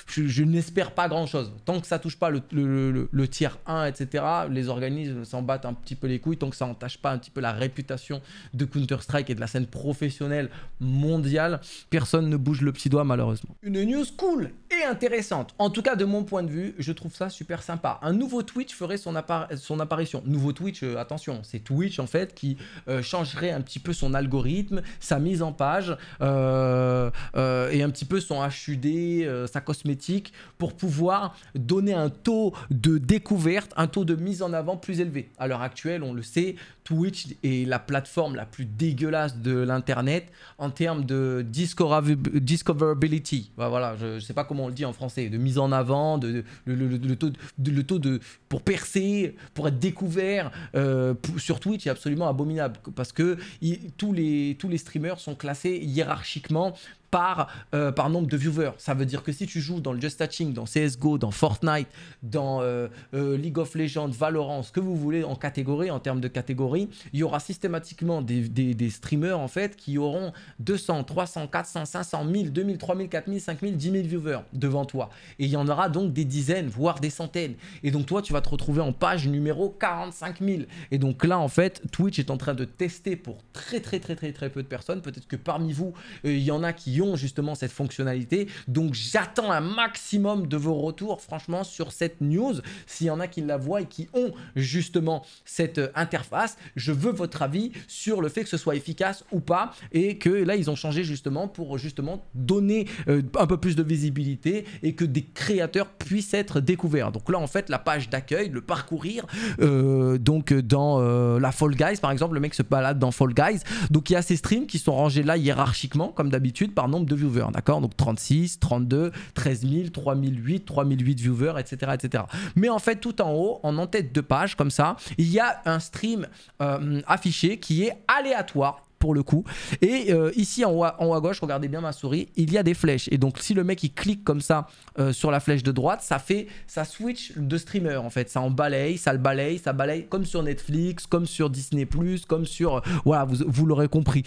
je, n'espère pas grand-chose. Tant que ça touche pas le, le, tiers 1, etc., les organismes s'en battent un petit peu les couilles. Tant que ça n'entache pas un petit peu la réputation de Counter-Strike et de la scène professionnelle mondiale, personne ne bouge le petit doigt, malheureusement. Une news cool et intéressante. En tout cas, de mon point de vue, je trouve ça super sympa. Un nouveau Twitch ferait son, appar son apparition. Nouveau Twitch, euh, attention, c'est Twitch en fait qui euh, changerait un petit peu son algorithme, sa mise en page euh, euh, et un petit peu son HUD, sa cosmétique pour pouvoir donner un taux de découverte, un taux de mise en avant plus élevé. À l'heure actuelle, on le sait, Twitch est la plateforme la plus dégueulasse de l'internet en termes de discoverability. Bah, voilà, je, ne sais pas comment on le dit en français, de mise en avant, de, le, taux, pour percer, pour être découvert. Euh, sur Twitch est absolument abominable parce que tous les streamers sont classés hiérarchiquement euh, par, nombre de viewers. Ça veut dire que si tu joues dans le Just Touching, dans CSGO, dans Fortnite, dans euh, euh, League of Legends, Valorant, ce que vous voulez en catégorie, en termes de catégorie, il y aura systématiquement des, streamers en fait qui auront 200, 300, 400, 500, 1000, 2000, 3000, 4000, 5000, 10 000 viewers devant toi. Et il y en aura donc des dizaines, voire des centaines. Et donc toi, tu vas te retrouver en page numéro 45 000. Et donc là, en fait, Twitch est en train de tester pour très très très très très peu de personnes. Peut-être que parmi vous, il y en a qui justement cette fonctionnalité. Donc j'attends un maximum de vos retours franchement sur cette news. S'il y en a qui la voient et qui ont justement cette euh, interface, je veux votre avis sur le fait que ce soit efficace ou pas et que là ils ont changé justement pour justement donner euh, un peu plus de visibilité et que des créateurs puissent être découverts. Donc là en fait la page d'accueil, le parcourir, euh, donc dans la Fall Guys par exemple, le mec se balade dans Fall Guys. Donc il y a ces streams qui sont rangés là hiérarchiquement comme d'habitude par nombre de viewers, d'accord Donc 36, 32, 13 000, 3008, 3008 viewers, etc., etc. Mais en fait, tout en haut, en en-tête de page, comme ça, il y a un stream euh, affiché qui est aléatoire pour le coup. Et euh, ici en haut, à, en haut, à gauche, regardez bien ma souris, il y a des flèches. Et donc si le mec il clique comme ça euh, sur la flèche de droite, ça fait, ça switch de streamer en fait. Ça en balaye, ça le balaye, ça balaye comme sur Netflix, comme sur Disney+, comme sur, euh, voilà, vous, l'aurez compris,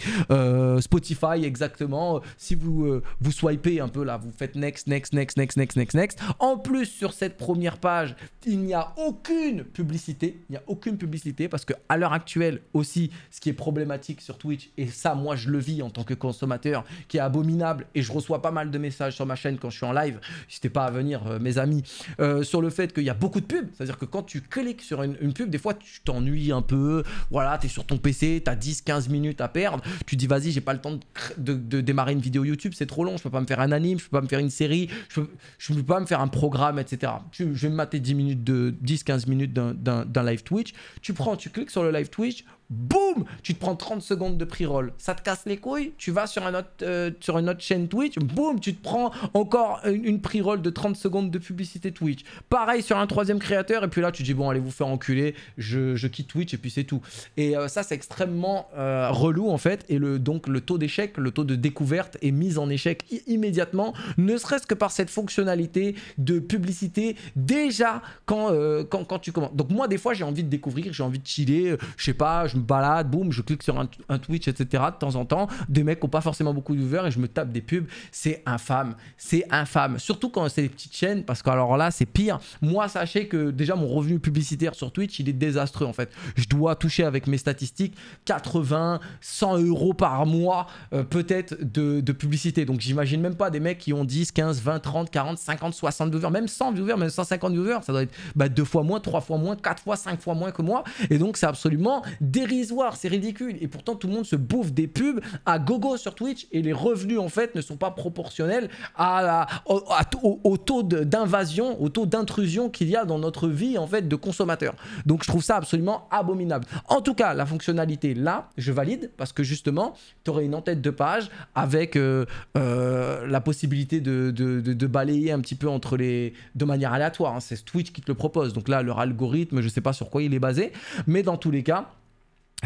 Spotify exactement. Si vous, vous swipez un peu là, vous faites next, next, next, next, next, next, next. En plus sur cette première page, il n'y a aucune publicité. Il n'y a aucune publicité parce que à l'heure actuelle aussi, ce qui est problématique sur Twitch, et ça, moi, je le vis en tant que consommateur, qui est abominable, et je reçois pas mal de messages sur ma chaîne quand je suis en live, n'hésitez pas à venir, euh, mes amis, euh, sur le fait qu'il y a beaucoup de pubs, c'est-à-dire que quand tu cliques sur une, pub, des fois, tu t'ennuies un peu, voilà, tu es sur ton PC, tu as 10-15 minutes à perdre, tu dis, vas-y, j'ai pas le temps de, démarrer une vidéo YouTube, c'est trop long, je peux pas me faire un anime, je peux pas me faire une série, je peux, peux pas me faire un programme, etc. je vais me mater 10 minutes de 10-15 minutes d'un live Twitch, tu prends, tu cliques sur le live Twitch, Boom tu te prends 30 secondes de pre-roll. Ça te casse les couilles, tu vas sur, un autre, euh, sur une autre chaîne Twitch, boom tu te prends encore une, une roll de 30 secondes de publicité Twitch. Pareil sur un troisième créateur, et puis là tu dis bon allez vous faire enculer, je, quitte Twitch et puis c'est tout. Et euh, ça c'est extrêmement euh, relou en fait, et le, donc le taux d'échec, le taux de découverte est mis en échec immédiatement, ne serait-ce que par cette fonctionnalité de publicité déjà quand, quand, quand tu commences. Donc moi des fois j'ai envie de découvrir, j'ai envie de chiller, je sais pas, je balade, boum, je clique sur un, Twitch, etc. De temps en temps, des mecs qui n'ont pas forcément beaucoup de viewers et je me tape des pubs. C'est infâme, c'est infâme. Surtout quand c'est des petites chaînes, parce que alors là, c'est pire. Moi, sachez que déjà, mon revenu publicitaire sur Twitch, il est désastreux en fait. Je dois toucher avec mes statistiques 80, 100 euros par mois, euh, peut-être, de, publicité. Donc, j'imagine même pas des mecs qui ont 10, 15, 20, 30, 40, 50, 60 viewers, même 100 viewers, même 150 viewers. Ça doit être bah, deux fois moins, trois fois moins, quatre fois, cinq fois moins que moi. Et donc, c'est absolument des c'est ridicule. Et pourtant, tout le monde se bouffe des pubs à gogo sur Twitch et les revenus, en fait, ne sont pas proportionnels à, au, taux d'invasion, au taux d'intrusion qu'il y a dans notre vie, en fait, de consommateur. Donc, je trouve ça absolument abominable. En tout cas, la fonctionnalité, là, je valide parce que justement, tu aurais une en de page avec euh, euh, la possibilité de, balayer un petit peu entre les... de manière aléatoire. Hein. C'est Twitch qui te le propose. Donc là, leur algorithme, je sais pas sur quoi il est basé, mais dans tous les cas,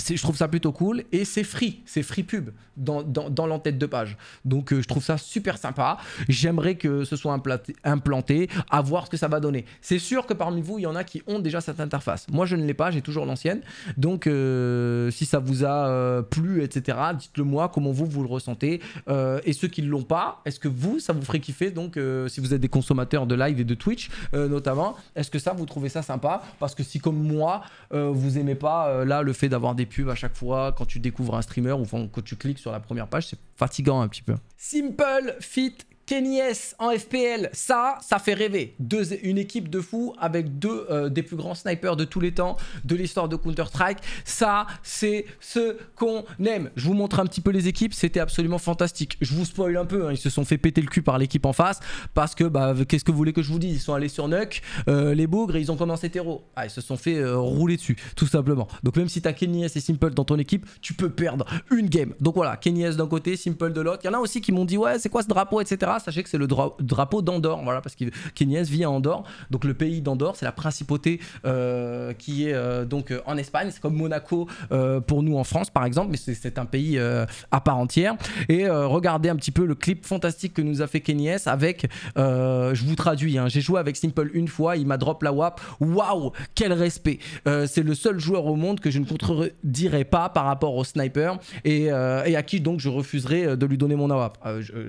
je trouve ça plutôt cool et c'est free, c'est free pub dans, dans, dans l'entête de page. Donc euh, je trouve ça super sympa. J'aimerais que ce soit implanté, implanté, à voir ce que ça va donner. C'est sûr que parmi vous, il y en a qui ont déjà cette interface. Moi, je ne l'ai pas, j'ai toujours l'ancienne. Donc euh, si ça vous a euh, plu, etc., dites-le moi comment vous, vous le ressentez. et ceux qui ne l'ont pas, est-ce que vous, ça vous ferait kiffer Donc si vous êtes des consommateurs de live et de Twitch notamment, est-ce que ça, vous trouvez ça sympa Parce que si comme moi, vous aimez pas là le fait d'avoir des pubs à chaque fois quand tu découvres un streamer ou quand tu cliques sur la première page, c'est fatigant un petit peu. Simple Fit Kenny S en FPL, ça, ça fait rêver. une équipe de fous avec deux euh, des plus grands snipers de tous les temps de l'histoire de Counter-Strike. Ça, c'est ce qu'on aime. Je vous montre un petit peu les équipes, c'était absolument fantastique. Je vous spoil un peu, hein. ils se sont fait péter le cul par l'équipe en face parce que, bah, qu'est-ce que vous voulez que je vous dise Ils sont allés sur Nuck, euh, les bougres, ils ont commencé terreau. Ah, ils se sont fait euh, rouler dessus, tout simplement. Donc même si t'as Kenny S et Simple dans ton équipe, tu peux perdre une game. Donc voilà, Kenny S d'un côté, Simple de l'autre. Il y en a aussi qui m'ont dit, ouais, c'est quoi ce drapeau, etc sachez que c'est le drapeau d'Andorre, voilà, parce que vit à Andorre. Donc le pays d'Andorre, c'est la principauté euh, qui est euh, donc euh, en Espagne. C'est comme Monaco pour nous en France, par exemple, mais c'est un pays à part entière. Et regardez un petit peu le clip fantastique que nous a fait Kenyès avec, je vous traduis, hein. j'ai joué avec Simple une fois, il m'a drop la WAP. Waouh, quel respect. c'est le seul joueur au monde que je ne contredirai pas par rapport au sniper et, et à qui donc je refuserai de lui donner mon AWAP.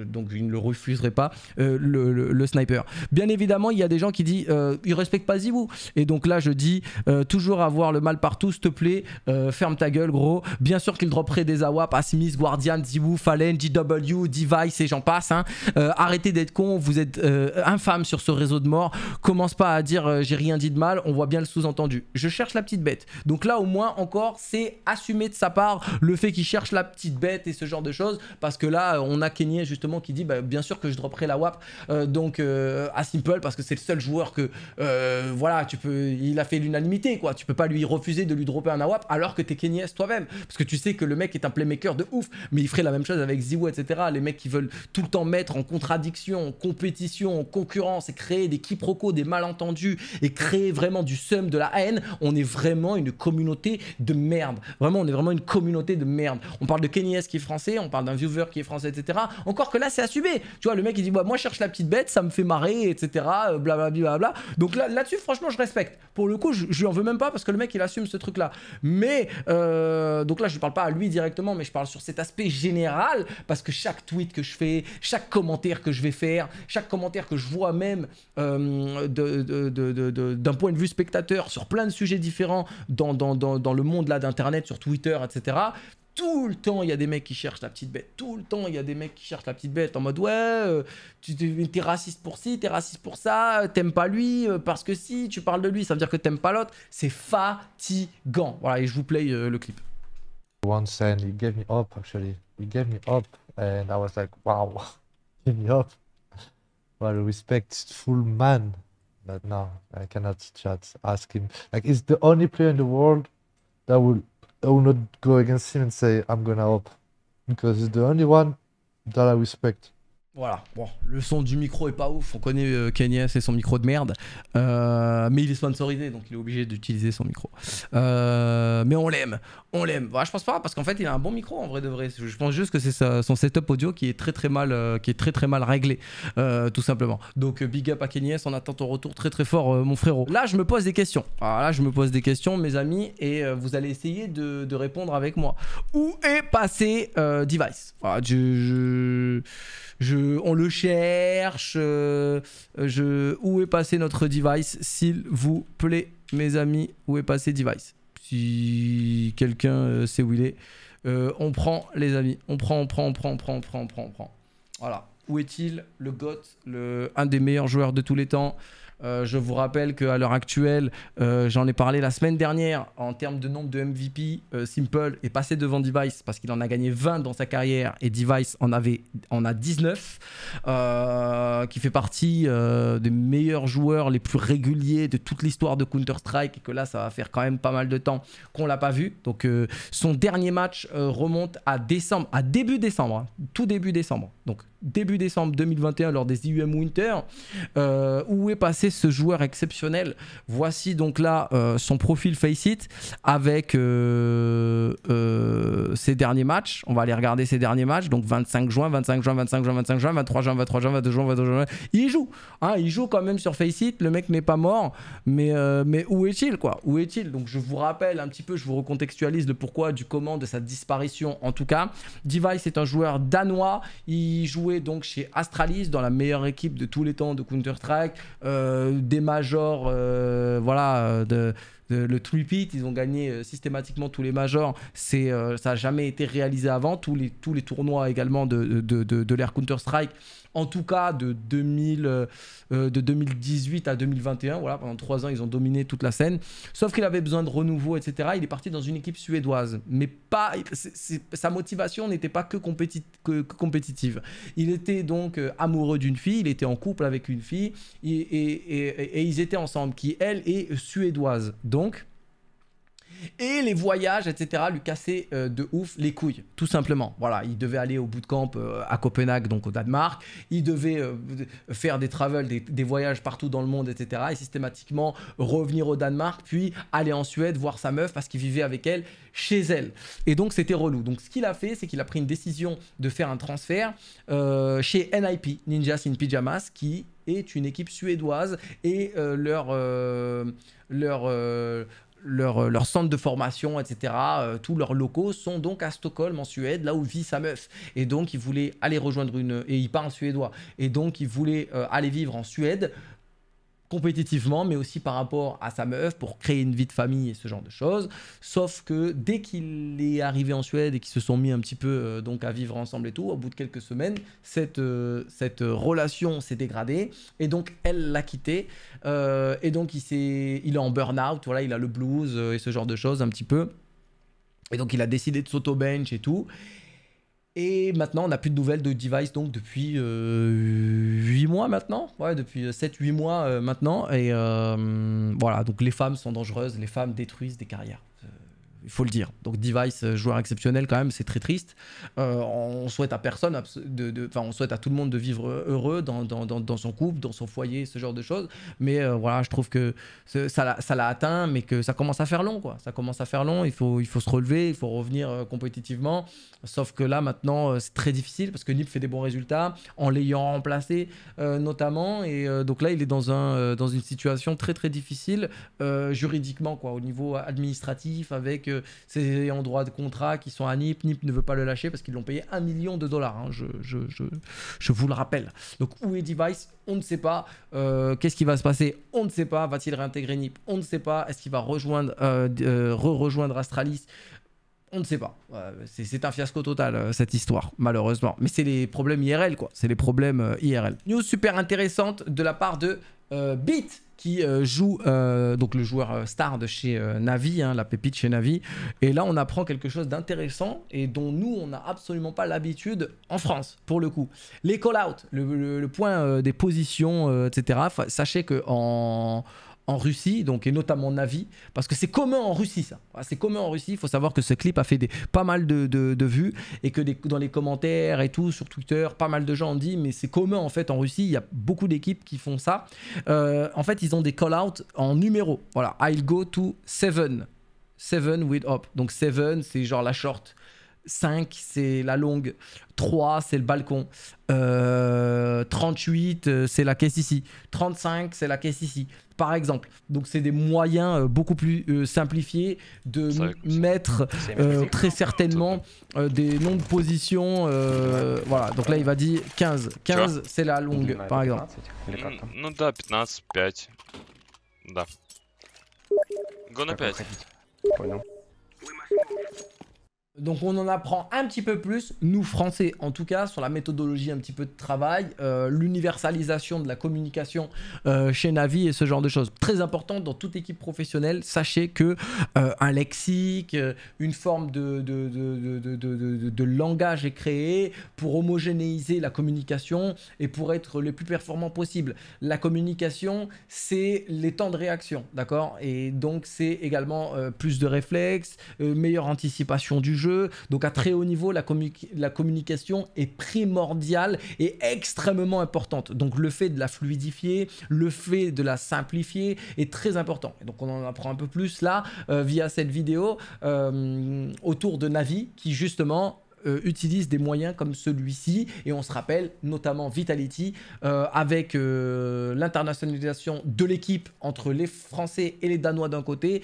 donc il ne le refuse serait pas euh, le, sniper. Bien évidemment, il y a des gens qui disent euh, ils respectent pas Zivou. Et donc là, je dis euh, toujours avoir le mal partout, s'il te plaît, euh, ferme ta gueule, gros. Bien sûr qu'il dropperait des AWAP à Guardian, Zivou, Fallen, GW, Device et j'en passe. Hein. arrêtez d'être con, vous êtes infâme sur ce réseau de morts. Commence pas à dire j'ai rien dit de mal, on voit bien le sous-entendu. Je cherche la petite bête. Donc là, au moins, encore, c'est assumer de sa part le fait qu'il cherche la petite bête et ce genre de choses. Parce que là, on a Kenny justement qui dit bah, bien sûr que je dropperai la WAP euh, donc euh, à Simple parce que c'est le seul joueur que euh, voilà, tu peux, il a fait l'unanimité quoi. Tu peux pas lui refuser de lui dropper un AWAP alors que t'es Kenyes toi-même parce que tu sais que le mec est un playmaker de ouf, mais il ferait la même chose avec Ziwo etc. Les mecs qui veulent tout le temps mettre en contradiction, en compétition, en concurrence et créer des quiproquos, des malentendus et créer vraiment du seum, de la haine. On est vraiment une communauté de merde. Vraiment, on est vraiment une communauté de merde. On parle de Kenyes qui est français, on parle d'un viewer qui est français etc. Encore que là c'est assumé. Tu vois le mec il dit bah, moi je cherche la petite bête, ça me fait marrer, etc. Euh, Blablabla. Donc là, là-dessus, franchement, je respecte. Pour le coup, je, lui en veux même pas parce que le mec il assume ce truc-là. Mais euh, donc là, je parle pas à lui directement, mais je parle sur cet aspect général parce que chaque tweet que je fais, chaque commentaire que je vais faire, chaque commentaire que je vois même euh, d'un point de vue spectateur sur plein de sujets différents dans, dans, dans le monde là d'internet, sur Twitter, etc tout le temps, il y a des mecs qui cherchent la petite bête. Tout le temps, il y a des mecs qui cherchent la petite bête en mode ouais, euh, tu t'es raciste pour ci, t'es raciste pour ça, euh, t'aimes pas lui euh, parce que si tu parles de lui, ça veut dire que t'aimes pas l'autre. C'est fatigant. Voilà, et je vous play le clip. One and he gave me up actually. He gave me up and I was like wow, *laughs* give me up. Well, respectful man. But now I cannot chat. Ask him. Like, is the only player in the world that will I will not go against him and say I'm gonna help because he's the only one that I respect. Voilà, bon, le son du micro est pas ouf, on connaît euh, et son micro de merde, euh, mais il est sponsorisé, donc il est obligé d'utiliser son micro. Euh, mais on l'aime, on l'aime. Voilà, je pense pas, parce qu'en fait, il a un bon micro en vrai de vrai. Je pense juste que c'est son setup audio qui est très très mal, euh, qui est très très mal réglé, tout simplement. Donc big up à Kanye, on attend ton retour très très fort, mon frérot. Là, je me pose des questions. voilà ah, je me pose des questions, mes amis, et vous allez essayer de, répondre avec moi. Où est passé Device voilà, je on le cherche. Euh, je, où est passé notre device, s'il vous plaît, mes amis Où est passé device Si quelqu'un euh, sait où il est, euh, on prend, les amis. On prend, on prend, on prend, on prend, on prend, on prend, Voilà. Où est-il, le GOT, le, un des meilleurs joueurs de tous les temps, euh, je vous rappelle qu'à l'heure actuelle, euh, j'en ai parlé la semaine dernière, en termes de nombre de MVP, euh, Simple est passé devant Device parce qu'il en a gagné 20 dans sa carrière et Device en, avait, en a 19, qui fait partie des meilleurs joueurs les plus réguliers de toute l'histoire de Counter-Strike et que là, ça va faire quand même pas mal de temps qu'on l'a pas vu. Donc son dernier match remonte à décembre, à début décembre, hein, tout début décembre. Donc début décembre 2021 lors des IUM Winter, où est passé ce joueur exceptionnel Voici donc là euh, son profil Faceit avec euh, euh, ses derniers matchs. On va aller regarder ses derniers matchs. Donc 25 juin, 25 juin, 25 juin, 25 juin, 23 juin, 23 juin, 22 juin, 22 juin. Il joue. Hein, il joue quand même sur Faceit. Le mec n'est pas mort. Mais, mais où est-il quoi Où est-il Donc je vous rappelle un petit peu, je vous recontextualise le pourquoi, du comment, de sa disparition en tout cas. Device est un joueur danois. Il jouait donc chez Astralis dans la meilleure équipe de tous les temps de Counter-Strike. Euh, euh, des majors, euh, voilà, euh, de, de, le Tripit, ils ont gagné systématiquement tous les majors. ça n'a jamais été réalisé avant. Tous les, tous les tournois également de, de l'Air Counter-Strike en tout cas de, 2000, euh, euh, de 2018 à 2021. Voilà, pendant trois ans, ils ont dominé toute la scène. Sauf qu'il avait besoin de renouveau, etc. Il est parti dans une équipe suédoise, mais pas. sa motivation n'était pas que, compétitive. Il était donc euh, amoureux d'une fille, il était en couple avec une fille, et ils étaient ensemble, qui elle est suédoise. Donc et les voyages, etc., lui cassaient euh, de ouf les couilles, tout simplement. Voilà, il devait aller au bootcamp camp euh, à Copenhague, donc au Danemark. Il devait euh, faire des travels, des, voyages partout dans le monde, etc. Et systématiquement revenir au Danemark, puis aller en Suède voir sa meuf parce qu'il vivait avec elle chez elle. Et donc c'était relou. Donc ce qu'il a fait, c'est qu'il a pris une décision de faire un transfert chez NIP, Ninjas in Pyjamas, qui est une équipe suédoise et leur, leur, euh, leur, centre de formation, etc., euh, tous leurs locaux sont donc à Stockholm, en Suède, là où vit sa meuf. Et donc, il voulait aller rejoindre une... Et il parle suédois. Et donc, il voulait euh, aller vivre en Suède compétitivement, mais aussi par rapport à sa meuf pour créer une vie de famille et ce genre de choses. Sauf que dès qu'il est arrivé en Suède et qu'ils se sont mis un petit peu euh, donc à vivre ensemble et tout, au bout de quelques semaines, cette, euh, cette euh, relation s'est dégradée et donc elle l'a quitté. et donc il, est, il est en burn-out, il a le blues et ce genre de choses un petit peu. Et donc il a décidé de s'auto-bench et tout. Et maintenant, on n'a plus de nouvelles de Device donc depuis 8 euh, mois maintenant. Ouais, depuis 7-8 euh, mois euh, maintenant. Et voilà, donc les femmes sont dangereuses, les femmes détruisent des carrières il faut le dire. Donc Device, euh, joueur exceptionnel quand même, c'est très triste. Euh, on souhaite à personne, de, on souhaite à tout le monde de vivre heureux dans, dans, son couple, dans son foyer, ce genre de choses. Mais euh, voilà, je trouve que ça l'a atteint, mais que ça commence à faire long, quoi. Ça commence à faire long. Il faut, il faut se relever, il faut revenir compétitivement. Sauf que là maintenant, c'est très difficile parce que Nip fait des bons résultats en l'ayant remplacé notamment. Et donc là, il est dans un dans une situation très très difficile juridiquement, quoi, au niveau administratif avec ces endroits de contrat qui sont à NIP, NIP ne veut pas le lâcher parce qu'ils l'ont payé un million de dollars, hein. je, vous le rappelle. Donc où est Device On ne sait pas. Euh, qu'est-ce qui va se passer On ne sait pas. Va-t-il réintégrer NIP On ne sait pas. Est-ce qu'il va rejoindre, euh, euh, Astralis on ne sait pas. C'est un fiasco total, cette histoire, malheureusement. Mais c'est les problèmes IRL, quoi. C'est les problèmes IRL. News super intéressante de la part de euh, Bit qui euh, joue euh, donc le joueur euh, star de chez Navi, hein, la pépite chez Navi. Et là, on apprend quelque chose d'intéressant et dont nous, on n'a absolument pas l'habitude en France, pour le coup. Les call-out, le, le, point des positions, etc. Sachez que en en Russie, donc, et notamment Navi, parce que c'est commun en Russie ça. C'est commun en Russie, il faut savoir que ce clip a fait des, pas mal de, vues et que dans les commentaires et tout, sur Twitter, pas mal de gens ont dit, mais c'est commun en fait en Russie, il y a beaucoup d'équipes qui font ça. Euh, en fait, ils ont des call-outs en numéro. Voilà, I'll go to 7. 7 with up Donc 7, c'est genre la short. 5, c'est la longue. 3, c'est le balcon. 38, euh, euh, c'est la caisse ici. 35, c'est la caisse ici, par exemple. Donc, c'est des moyens euh, beaucoup plus simplifiés de mettre très certainement des noms de position. voilà, donc là, il va dire 15. 15, c'est la longue, par exemple. Non, hein. mm, mm, da, 15, 5. Da. Go 5. Donc on en apprend un petit peu plus, nous Français en tout cas, sur la méthodologie un petit peu de travail, euh, l'universalisation de la communication euh, chez Navi et ce genre de choses. Très important dans toute équipe professionnelle, sachez que euh, un lexique, une forme de, de, de, langage est créée pour homogénéiser la communication et pour être le plus performant possible. La communication, c'est les temps de réaction, d'accord Et donc c'est également plus de réflexes, meilleure anticipation du jeu donc à très haut niveau, la, la communication est primordiale et extrêmement importante. Donc le fait de la fluidifier, le fait de la simplifier est très important. Et donc on en apprend un peu plus là euh, via cette vidéo euh, autour de Navi qui justement euh, utilisent des moyens comme celui-ci. Et on se rappelle notamment Vitality euh, avec euh, l'internationalisation de l'équipe entre les Français et les Danois d'un côté,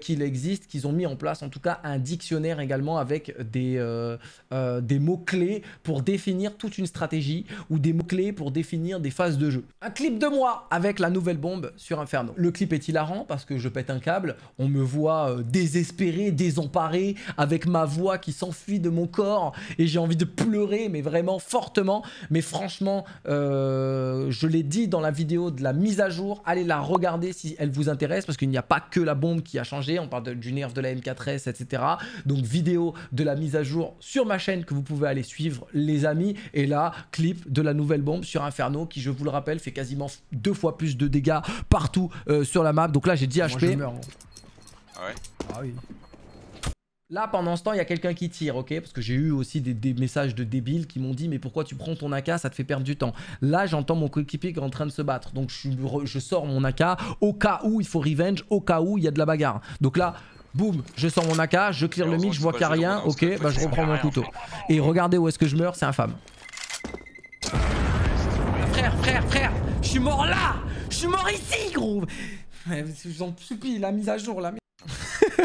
qu'il existe, qu'ils ont mis en place en tout cas un dictionnaire également avec des, des mots-clés pour définir toute une stratégie ou des mots-clés pour définir des phases de jeu. Un clip de moi avec la nouvelle bombe sur Inferno. Le clip est hilarant parce que je pète un câble, on me voit désespéré, désemparé, avec ma voix qui s'enfuit de mon corps et j'ai envie de pleurer, mais vraiment fortement. Mais franchement, euh, je l'ai dit dans la vidéo de la mise à jour, allez la regarder si elle vous intéresse, parce qu'il n'y a pas que la bombe qui a changé, on parle du nerf de la M4S, etc. Donc vidéo de la mise à jour sur ma chaîne que vous pouvez aller suivre, les amis. Et là, clip de la nouvelle bombe sur Inferno qui, je vous le rappelle, fait quasiment deux fois plus de dégâts partout euh, sur la map. Donc là, j'ai dit HP. Ah ouais Ah oui. Là, pendant ce temps, il y a quelqu'un qui tire, ok Parce que j'ai eu aussi des, messages de débiles qui m'ont dit Mais pourquoi tu prends ton AK Ça te fait perdre du temps. Là, j'entends mon coéquipier qui en train de se battre. Donc, je, sors mon AK. Au cas où il faut revenge, au cas où il y a de la bagarre. Donc là, Boum, je sors mon AK, je clear le mid, je vois qu'il n'y a rien, ok, bah, je reprends mon couteau. Et regardez où est-ce que je meurs, c'est infâme. Frère, frère, frère, je suis mort là Je suis mort ici, gros Je vous en supplie, la mise à jour, la mise *laughs*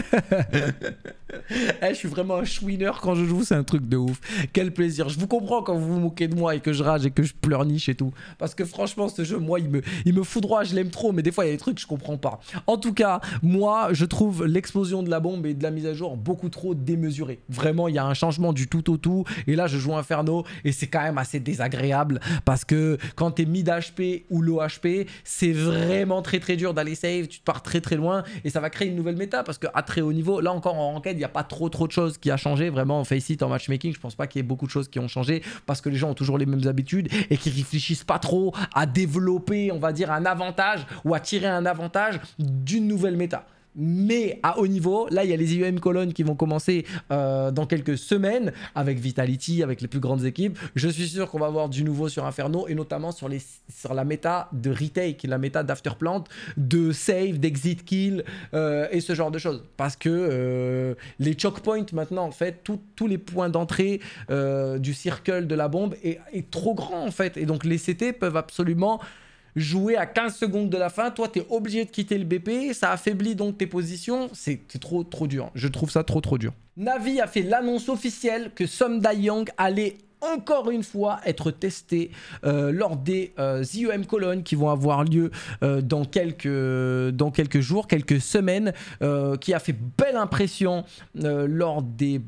Eh, je suis vraiment un chouineur quand je joue, c'est un truc de ouf. Quel plaisir. Je vous comprends quand vous vous moquez de moi et que je rage et que je pleurniche et tout. Parce que franchement, ce jeu, moi, il me, il me foudroie, je l'aime trop, mais des fois, il y a des trucs que je comprends pas. En tout cas, moi, je trouve l'explosion de la bombe et de la mise à jour beaucoup trop démesurée. Vraiment, il y a un changement du tout au tout. Et là, je joue Inferno et c'est quand même assez désagréable parce que quand t'es mid HP ou low HP, c'est vraiment très très dur d'aller save. Tu te pars très très loin et ça va créer une nouvelle méta parce que à très haut niveau. Là encore en enquête il n'y a pas trop trop de choses qui a changé. Vraiment en face it, en matchmaking, je pense pas qu'il y ait beaucoup de choses qui ont changé parce que les gens ont toujours les mêmes habitudes et qui réfléchissent pas trop à développer, on va dire, un avantage ou à tirer un avantage d'une nouvelle méta mais à haut niveau. Là, il y a les IEM colonnes qui vont commencer euh, dans quelques semaines avec Vitality, avec les plus grandes équipes. Je suis sûr qu'on va voir du nouveau sur Inferno et notamment sur, la méta de retake, la méta d'afterplant, de save, d'exit kill euh, et ce genre de choses. Parce que euh, les choke points maintenant, en fait, tous les points d'entrée du circle de la bombe est, est, trop grand en fait. Et donc les CT peuvent absolument jouer à 15 secondes de la fin, toi tu es obligé de quitter le BP, ça affaiblit donc tes positions, c'est trop trop dur, hein. je trouve ça trop trop dur. Navi a fait l'annonce officielle que Somda Young allait encore une fois être testé euh, lors des euh, IEM colonnes qui vont avoir lieu euh, dans, quelques, dans quelques jours, quelques semaines, euh, qui a fait belle impression lors des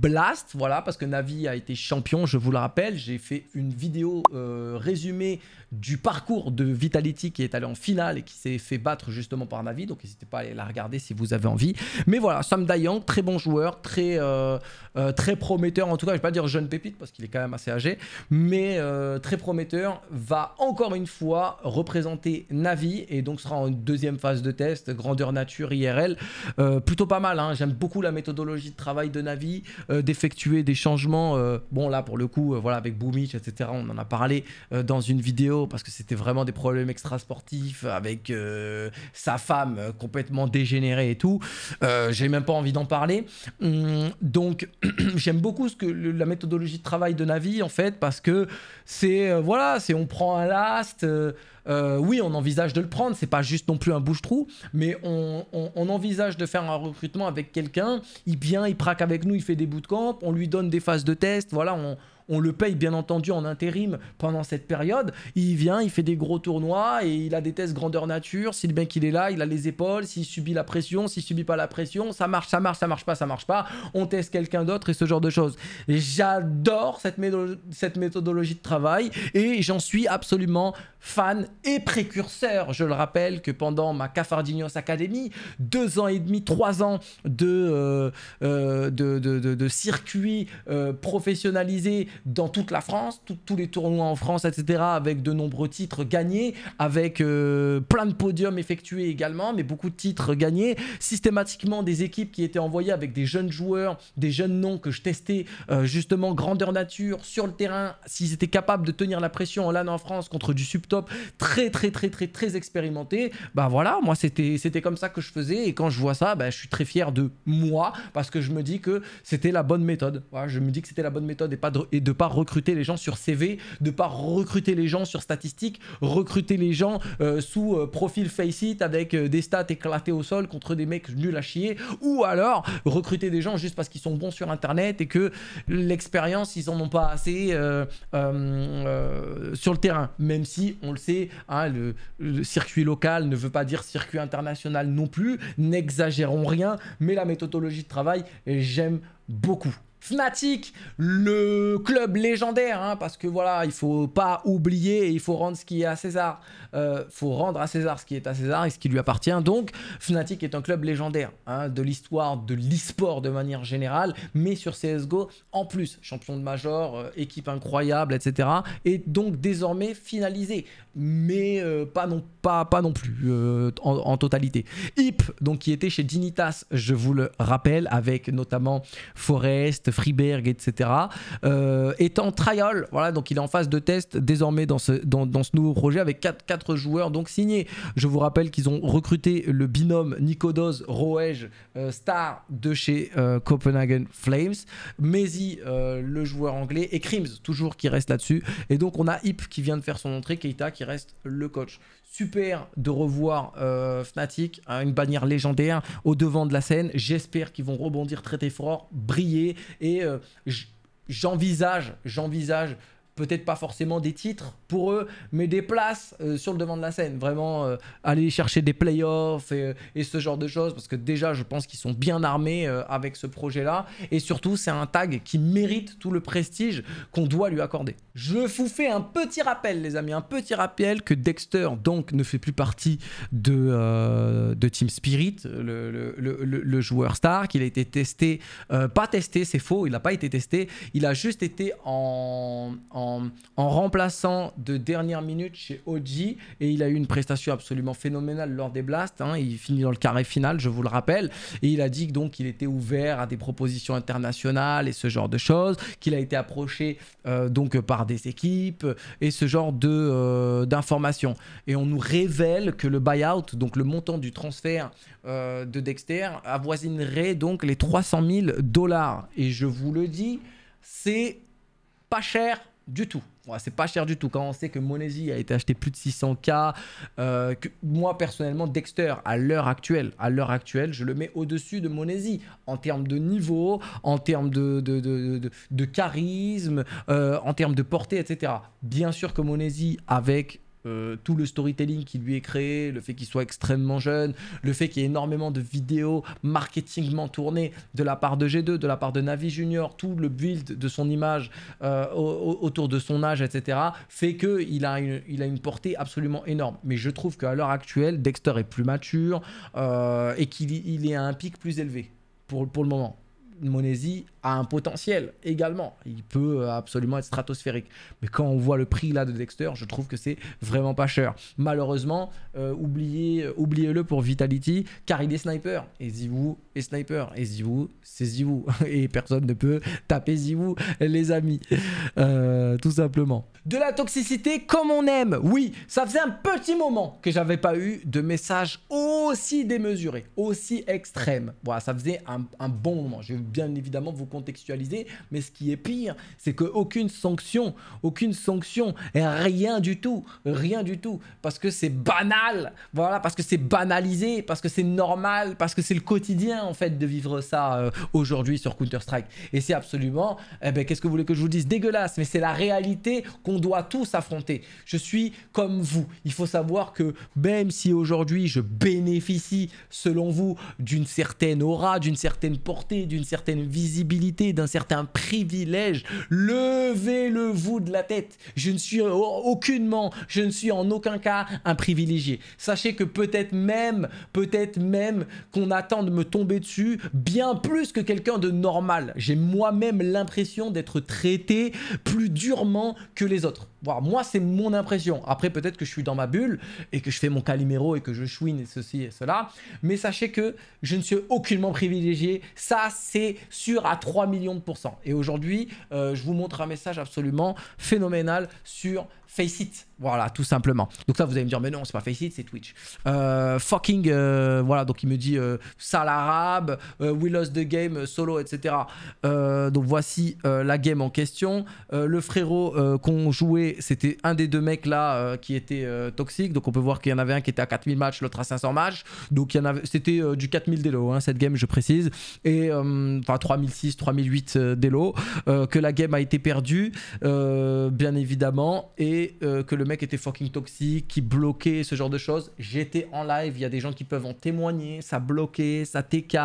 Blast, voilà, parce que Navi a été champion, je vous le rappelle. J'ai fait une vidéo euh, résumée du parcours de Vitality qui est allé en finale et qui s'est fait battre justement par Navi. Donc n'hésitez pas à aller la regarder si vous avez envie. Mais voilà, Sam Dayang, très bon joueur, très, euh, euh, très prometteur. En tout cas, je ne vais pas dire jeune pépite parce qu'il est quand même assez âgé, mais très prometteur. Va encore une fois représenter Navi et donc sera en deuxième phase de test, grandeur nature IRL. plutôt pas mal. Hein. J'aime beaucoup la méthodologie de travail de Navi. Euh, d'effectuer des changements. Euh, bon, là, pour le coup, euh, voilà, avec Boomich, etc., on en a parlé dans une vidéo parce que c'était vraiment des problèmes extrasportifs avec sa femme complètement dégénérée et tout. J'ai même pas envie d'en parler. Hum, donc, *clears throat* j'aime beaucoup ce que la méthodologie de travail de Navi en fait parce que c'est voilà, c'est on prend un last. Euh, oui, on envisage de le prendre, c'est pas juste non plus un bouche-trou, mais on, on, envisage de faire un recrutement avec quelqu'un, il vient, il praque avec nous, il fait des bootcamps, on lui donne des phases de test, voilà, on, on le paye bien entendu en intérim pendant cette période. Il vient, il fait des gros tournois et il a des tests grandeur nature. Si bien qu'il est là, il a les épaules, s'il subit la pression, s'il subit pas la pression, ça marche, ça marche, ça marche pas, ça marche pas. On teste quelqu'un d'autre et ce genre de choses. J'adore cette, méthodologie de travail et j'en suis absolument fan et précurseur. Je le rappelle que pendant ma Cafardinos Academy, deux ans et demi, trois ans de, euh, euh, de, circuit euh, professionnalisé dans toute la France, tous les tournois en France, etc., avec de nombreux titres gagnés, avec euh, plein de podiums effectués également, mais beaucoup de titres gagnés. Systématiquement, des équipes qui étaient envoyées avec des jeunes joueurs, des jeunes noms que je testais euh, justement grandeur nature sur le terrain, s'ils étaient capables de tenir la pression en LAN en France contre du subtop très très très très très expérimenté, bah voilà, moi c'était c'était comme ça que je faisais et quand je vois ça, ben je suis très fier de moi parce que je me dis que c'était la bonne méthode. je me dis que c'était la bonne méthode et pas et de de pas recruter les gens sur CV, de pas recruter les gens sur statistiques, recruter les gens euh, sous euh, profil Faceit avec euh, des stats éclatés au sol contre des mecs nuls à chier, ou alors recruter des gens juste parce qu'ils sont bons sur Internet et que l'expérience, ils en ont pas assez sur le terrain. Même si, on le sait, hein, le circuit local ne veut pas dire circuit international non plus, n'exagérons rien, mais la méthodologie de travail, j'aime beaucoup. Fnatic, le club légendaire, hein, parce que voilà, il faut pas oublier, il faut rendre ce qui est à César. Euh, faut rendre à César ce qui est à César et ce qui lui appartient. Donc, Fnatic est un club légendaire hein, de l'histoire de l'e-sport de manière générale, mais sur CSGO en plus, champion de major, euh, équipe incroyable, etc. Et donc désormais finalisé, mais euh, pas, non, pas, pas non plus en, totalité. Hip, donc qui était chez Dignitas, je vous le rappelle, avec notamment Forest, Freeberg, etc. Euh, est en trial, voilà, donc il est en phase de test désormais dans ce, dans, ce nouveau projet avec 4, joueurs donc signés. Je vous rappelle qu'ils ont recruté le binôme Nicodos Roege, euh, star de chez euh, Copenhagen Flames, Maisy le joueur anglais, et Crims, toujours qui reste là-dessus. Et donc on a Hip qui vient de faire son entrée, Keita qui reste le coach super de revoir Fnatic, hein, une bannière légendaire au devant de la scène. J'espère qu'ils vont rebondir très très fort, briller et euh, j'envisage, j'envisage peut-être pas forcément des titres, pour eux, mais des places euh, sur le devant de la scène. Vraiment, euh, aller chercher des playoffs et, ce genre de choses, parce que déjà, je pense qu'ils sont bien armés euh, avec ce projet-là. Et surtout, c'est un tag qui mérite tout le prestige qu'on doit lui accorder. Je vous fais un petit rappel, les amis, un petit rappel que Dexter, donc, ne fait plus partie de, de Team Spirit, le, joueur star, qu'il a été testé, pas testé, c'est faux, il n'a pas été testé, il a juste été en, en, en remplaçant de dernière minute chez OG et il a eu une prestation absolument phénoménale lors des blasts. Hein. Il finit dans le carré final, je vous le rappelle. Et il a dit que donc il était ouvert à des propositions internationales et ce genre de choses, qu'il a été approché euh, donc par des équipes et ce genre de euh, d'informations. Et on nous révèle que le buyout, donc le montant du transfert euh, de Dexter, avoisinerait donc les 300 000 dollars. Et je vous le dis, c'est pas cher du tout c'est pas cher du tout. Quand on sait que Monesi a été acheté plus de 600K, euh, moi personnellement, Dexter, à l'heure actuelle, à l'heure actuelle, je le mets au-dessus de Monesi en termes de niveau, en termes de, de, charisme, euh, en termes de portée, etc. Bien sûr que Monesi, avec euh, tout le storytelling qui lui est créé, le fait qu'il soit extrêmement jeune, le fait qu'il y ait énormément de vidéos marketingment tournées de la part de G2, de la part de Navi Junior, tout le build de son image euh, autour de son âge, etc., fait qu'il a, une, il a une portée absolument énorme. Mais je trouve qu'à l'heure actuelle, Dexter est plus mature euh, et qu'il est à un pic plus élevé pour le moment. Monésie a un potentiel également. Il peut euh, absolument être stratosphérique. Mais quand on voit le prix là de Dexter, je trouve que c'est vraiment pas cher. Malheureusement, euh, oubliez, euh, oubliez-le pour Vitality, car il est sniper. Et vous est sniper. Et vous c'est vous *laughs* Et personne ne peut taper Zivou, les amis. tout simplement. De la toxicité comme on aime. Oui, ça faisait un petit moment que j'avais pas eu de message aussi démesuré, aussi extrême. Voilà, ça faisait un, bon moment. J'ai bien évidemment vous contextualiser, mais ce qui est pire, c'est qu'aucune sanction, aucune sanction, et rien du tout, rien du tout, parce que c'est banal, voilà, parce que c'est banalisé, parce que c'est normal, parce que c'est le quotidien en fait de vivre ça euh, aujourd'hui sur Counter-Strike. Et c'est absolument, eh ben, qu'est-ce que vous voulez que je vous dise, dégueulasse, mais c'est la réalité qu'on doit tous affronter. Je suis comme vous, il faut savoir que même si aujourd'hui je bénéficie, selon vous, d'une certaine aura, d'une certaine portée, d'une certaine certaine visibilité, d'un certain privilège. Levez-le vous de la tête. Je ne suis aucunement, je ne suis en aucun cas un privilégié. Sachez que peut-être même, peut-être même qu'on attend de me tomber dessus bien plus que quelqu'un de normal. J'ai moi-même l'impression d'être traité plus durement que les autres. Voir, moi, c'est mon impression. Après, peut-être que je suis dans ma bulle et que je fais mon caliméro et que je chouine et ceci et cela. Mais sachez que je ne suis aucunement privilégié. Ça, c'est sur à 3 millions de pourcents. Et aujourd'hui, euh, je vous montre un message absolument phénoménal sur it, Voilà, tout simplement. Donc ça, vous allez me dire, mais non, c'est pas Faceit, c'est Twitch. Euh, fucking, euh, voilà, donc il me dit euh, sale arabe, euh, we lost the game, solo, etc. donc voici la game en question. le frérot qu'on jouait, c'était un des deux mecs là qui était toxique. Donc on peut voir qu'il y en avait un qui était à 4000 matchs, l'autre à 500 matchs. Donc il y en avait, c'était du 4000 délo, hein, cette game, je précise. Et enfin 3006, 3008 délo. que la game a été perdue, bien évidemment. Et euh, que le mec était fucking toxique, qui bloquait ce genre de choses. J'étais en live, il y a des gens qui peuvent en témoigner. Ça bloquait, ça TK,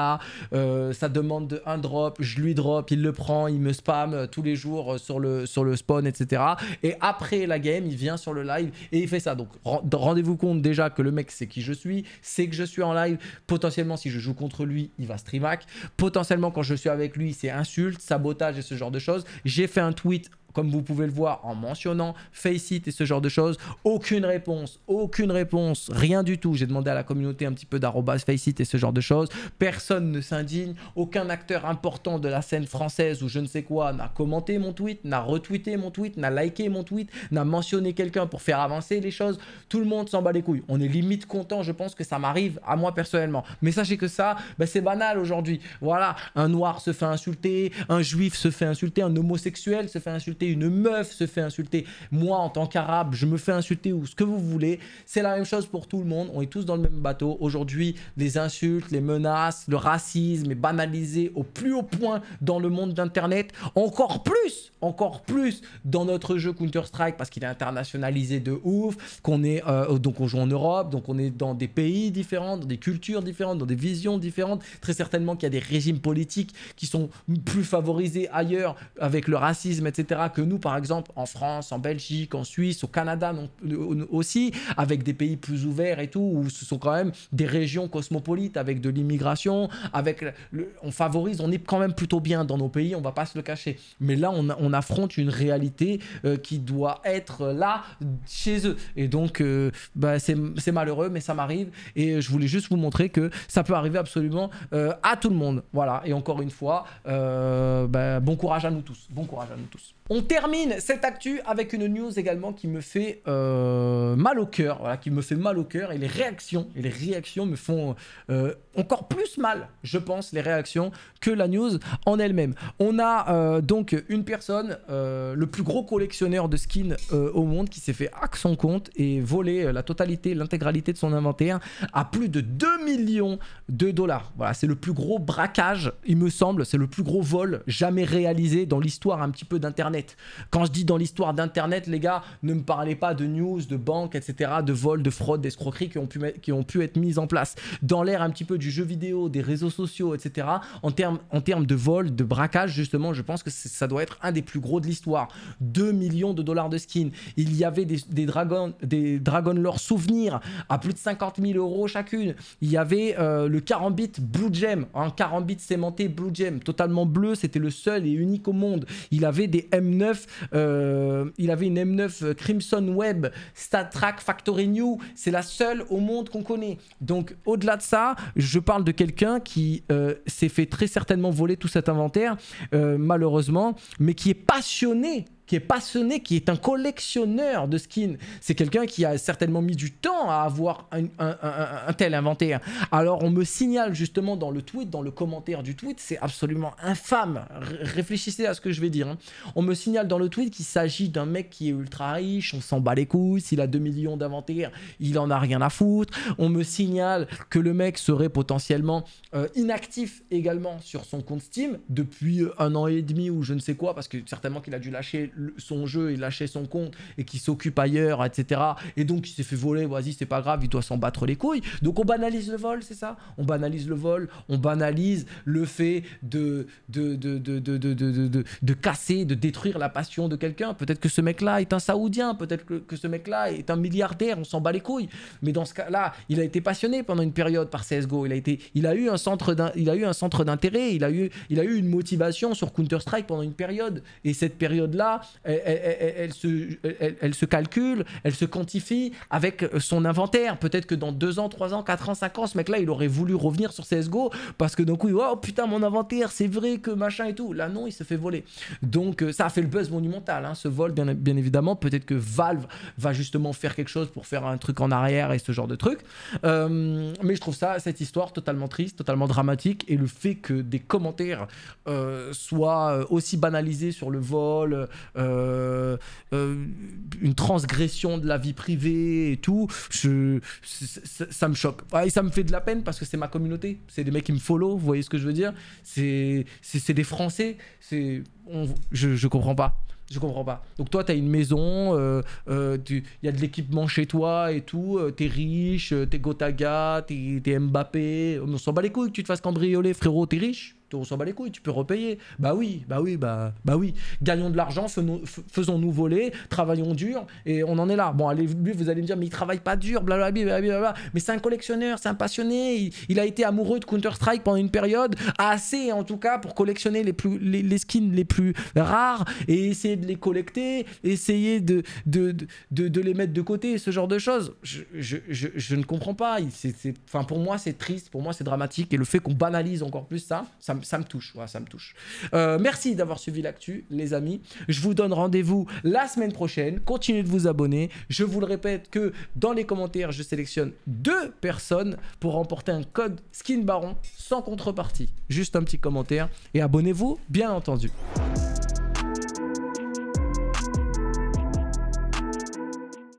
euh, ça demande un drop, je lui drop, il le prend, il me spam euh, tous les jours sur le, sur le spawn, etc. Et après la game, il vient sur le live et il fait ça. Donc rendez-vous compte déjà que le mec sait qui je suis, sait que je suis en live. Potentiellement, si je joue contre lui, il va streamac. Potentiellement, quand je suis avec lui, c'est insulte, sabotage et ce genre de choses. J'ai fait un tweet comme vous pouvez le voir en mentionnant Faceit et ce genre de choses. Aucune réponse, aucune réponse, rien du tout. J'ai demandé à la communauté un petit peu d'arrobas Faceit et ce genre de choses. Personne ne s'indigne, aucun acteur important de la scène française ou je ne sais quoi n'a commenté mon tweet, n'a retweeté mon tweet, n'a liké mon tweet, n'a mentionné quelqu'un pour faire avancer les choses. Tout le monde s'en bat les couilles. On est limite content, je pense que ça m'arrive à moi personnellement. Mais sachez que ça, ben, c'est banal aujourd'hui. Voilà, un noir se fait insulter, un juif se fait insulter, un homosexuel se fait insulter une meuf se fait insulter, moi en tant qu'arabe, je me fais insulter ou ce que vous voulez. C'est la même chose pour tout le monde, on est tous dans le même bateau. Aujourd'hui, les insultes, les menaces, le racisme est banalisé au plus haut point dans le monde d'Internet, encore plus, encore plus dans notre jeu Counter-Strike parce qu'il est internationalisé de ouf, qu'on est, euh, donc on joue en Europe, donc on est dans des pays différents, dans des cultures différentes, dans des visions différentes. Très certainement qu'il y a des régimes politiques qui sont plus favorisés ailleurs avec le racisme, etc., que nous, par exemple, en France, en Belgique, en Suisse, au Canada non, euh, aussi, avec des pays plus ouverts et tout, où ce sont quand même des régions cosmopolites avec de l'immigration, avec on favorise, on est quand même plutôt bien dans nos pays, on va pas se le cacher. Mais là, on, affronte une réalité euh, qui doit être là chez eux. Et donc, euh, bah, c'est malheureux, mais ça m'arrive. Et je voulais juste vous montrer que ça peut arriver absolument à tout le monde. Voilà. Et encore une fois, bah, bon courage à nous tous. Bon courage à nous tous. On termine cette actu avec une news également qui me fait euh, mal au cœur, voilà, qui me fait mal au cœur et les réactions, et les réactions me font euh, encore plus mal, je pense, les réactions que la news en elle-même. On a euh, donc une personne, euh, le plus gros collectionneur de skins euh, au monde, qui s'est fait hack son compte et voler la totalité, l'intégralité de son inventaire à plus de 2 millions de dollars. Voilà, c'est le plus gros braquage, il me semble, c'est le plus gros vol jamais réalisé dans l'histoire un petit peu d'Internet. Quand je dis dans l'histoire d'Internet, les gars, ne me parlez pas de news, de banques, etc., de vols, de fraudes, d'escroqueries qui, ont pu qui ont pu être mises en place. Dans l'ère un petit peu du Jeux jeu vidéo, des réseaux sociaux, etc. En termes en termes de vol, de braquage, justement, je pense que ça doit être un des plus gros de l'histoire. 2 millions de dollars de skins. Il y avait des, dragons, des Dragon Lore souvenirs à plus de 50 000 euros chacune. Il y avait euh, le bit Blue Gem, un 40 bit sémenté Blue Gem, totalement bleu, c'était le seul et unique au monde. Il avait des M9, euh, il avait une M9 Crimson Web, track Factory New, c'est la seule au monde qu'on connaît. Donc au-delà de ça, je je parle de quelqu'un qui euh, s'est fait très certainement voler tout cet inventaire, euh, malheureusement, mais qui est passionné qui est passionné, qui est un collectionneur de skins. C'est quelqu'un qui a certainement mis du temps à avoir un, tel inventaire. Alors on me signale justement dans le tweet, dans le commentaire du tweet, c'est absolument infâme. réfléchissez à ce que je vais dire. Hein. On me signale dans le tweet qu'il s'agit d'un mec qui est ultra riche, on s'en bat les couilles, s'il a 2 millions d'inventaires, il en a rien à foutre. On me signale que le mec serait potentiellement euh, inactif également sur son compte Steam depuis euh, un an et demi ou je ne sais quoi, parce que certainement qu'il a dû lâcher son jeu Il lâchait son compte et qui s'occupe ailleurs, etc. Et donc il s'est fait voler, vas-y, c'est pas grave, il doit s'en battre les couilles. Donc on banalise le vol, c'est ça On banalise le vol, on banalise le fait de, de, de, casser, de détruire la passion de quelqu'un. Peut-être que ce mec-là est un Saoudien, peut-être que, ce mec-là est un milliardaire, on s'en bat les couilles. Mais dans ce cas-là, il a été passionné pendant une période par CSGO, il a, été, il a eu un centre d'intérêt, il, a eu, il a eu une motivation sur Counter-Strike pendant une période. Et cette période-là, elle, elle, se, elle, se calcule, elle se quantifie avec son inventaire. Peut-être que dans 2 ans, 3 ans, 4 ans, 5 ans, ce mec-là, il aurait voulu revenir sur CSGO parce que d'un coup, oh putain, mon inventaire, c'est vrai que machin et tout. Là, non, il se fait voler. Donc, euh, ça a fait le buzz monumental, hein, ce vol, bien, évidemment. Peut-être que Valve va justement faire quelque chose pour faire un truc en arrière et ce genre de truc. Euh, mais je trouve ça, cette histoire, totalement triste, totalement dramatique. Et le fait que des commentaires euh, soient aussi banalisés sur le vol, euh, euh, une transgression de la vie privée et tout, je, ça, me choque. Et ça me fait de la peine parce que c'est ma communauté. C'est des mecs qui me follow, vous voyez ce que je veux dire C'est des Français. C'est je, je comprends pas. Je comprends pas. Donc toi, tu as une maison, il euh, y a de l'équipement chez toi et tout, t'es riche, t'es Gotaga, t'es Mbappé, on s'en bat les couilles que tu te fasses cambrioler, frérot, t'es riche on s'en bat les couilles, tu peux repayer. Bah oui, bah oui, bah, bah oui. Gagnons de l'argent, faisons-nous voler, travaillons dur, et on en est là. Bon, allez, lui, vous allez me dire, mais il travaille pas dur, blablabla, Mais c'est un collectionneur, c'est un passionné, il, a été amoureux de Counter-Strike pendant une période, assez en tout cas, pour collectionner les, plus, les, skins les plus rares, et essayer de les collecter, essayer de, de, de, de, les mettre de côté, ce genre de choses. Je, je, je, je ne comprends pas. Enfin, pour moi, c'est triste, pour moi, c'est dramatique, et le fait qu'on banalise encore plus ça, ça ça, me touche, ça me touche. Euh, merci d'avoir suivi l'actu, les amis. Je vous donne rendez-vous la semaine prochaine. Continuez de vous abonner. Je vous le répète que dans les commentaires, je sélectionne deux personnes pour remporter un code Skin Baron sans contrepartie. Juste un petit commentaire et abonnez-vous, bien entendu.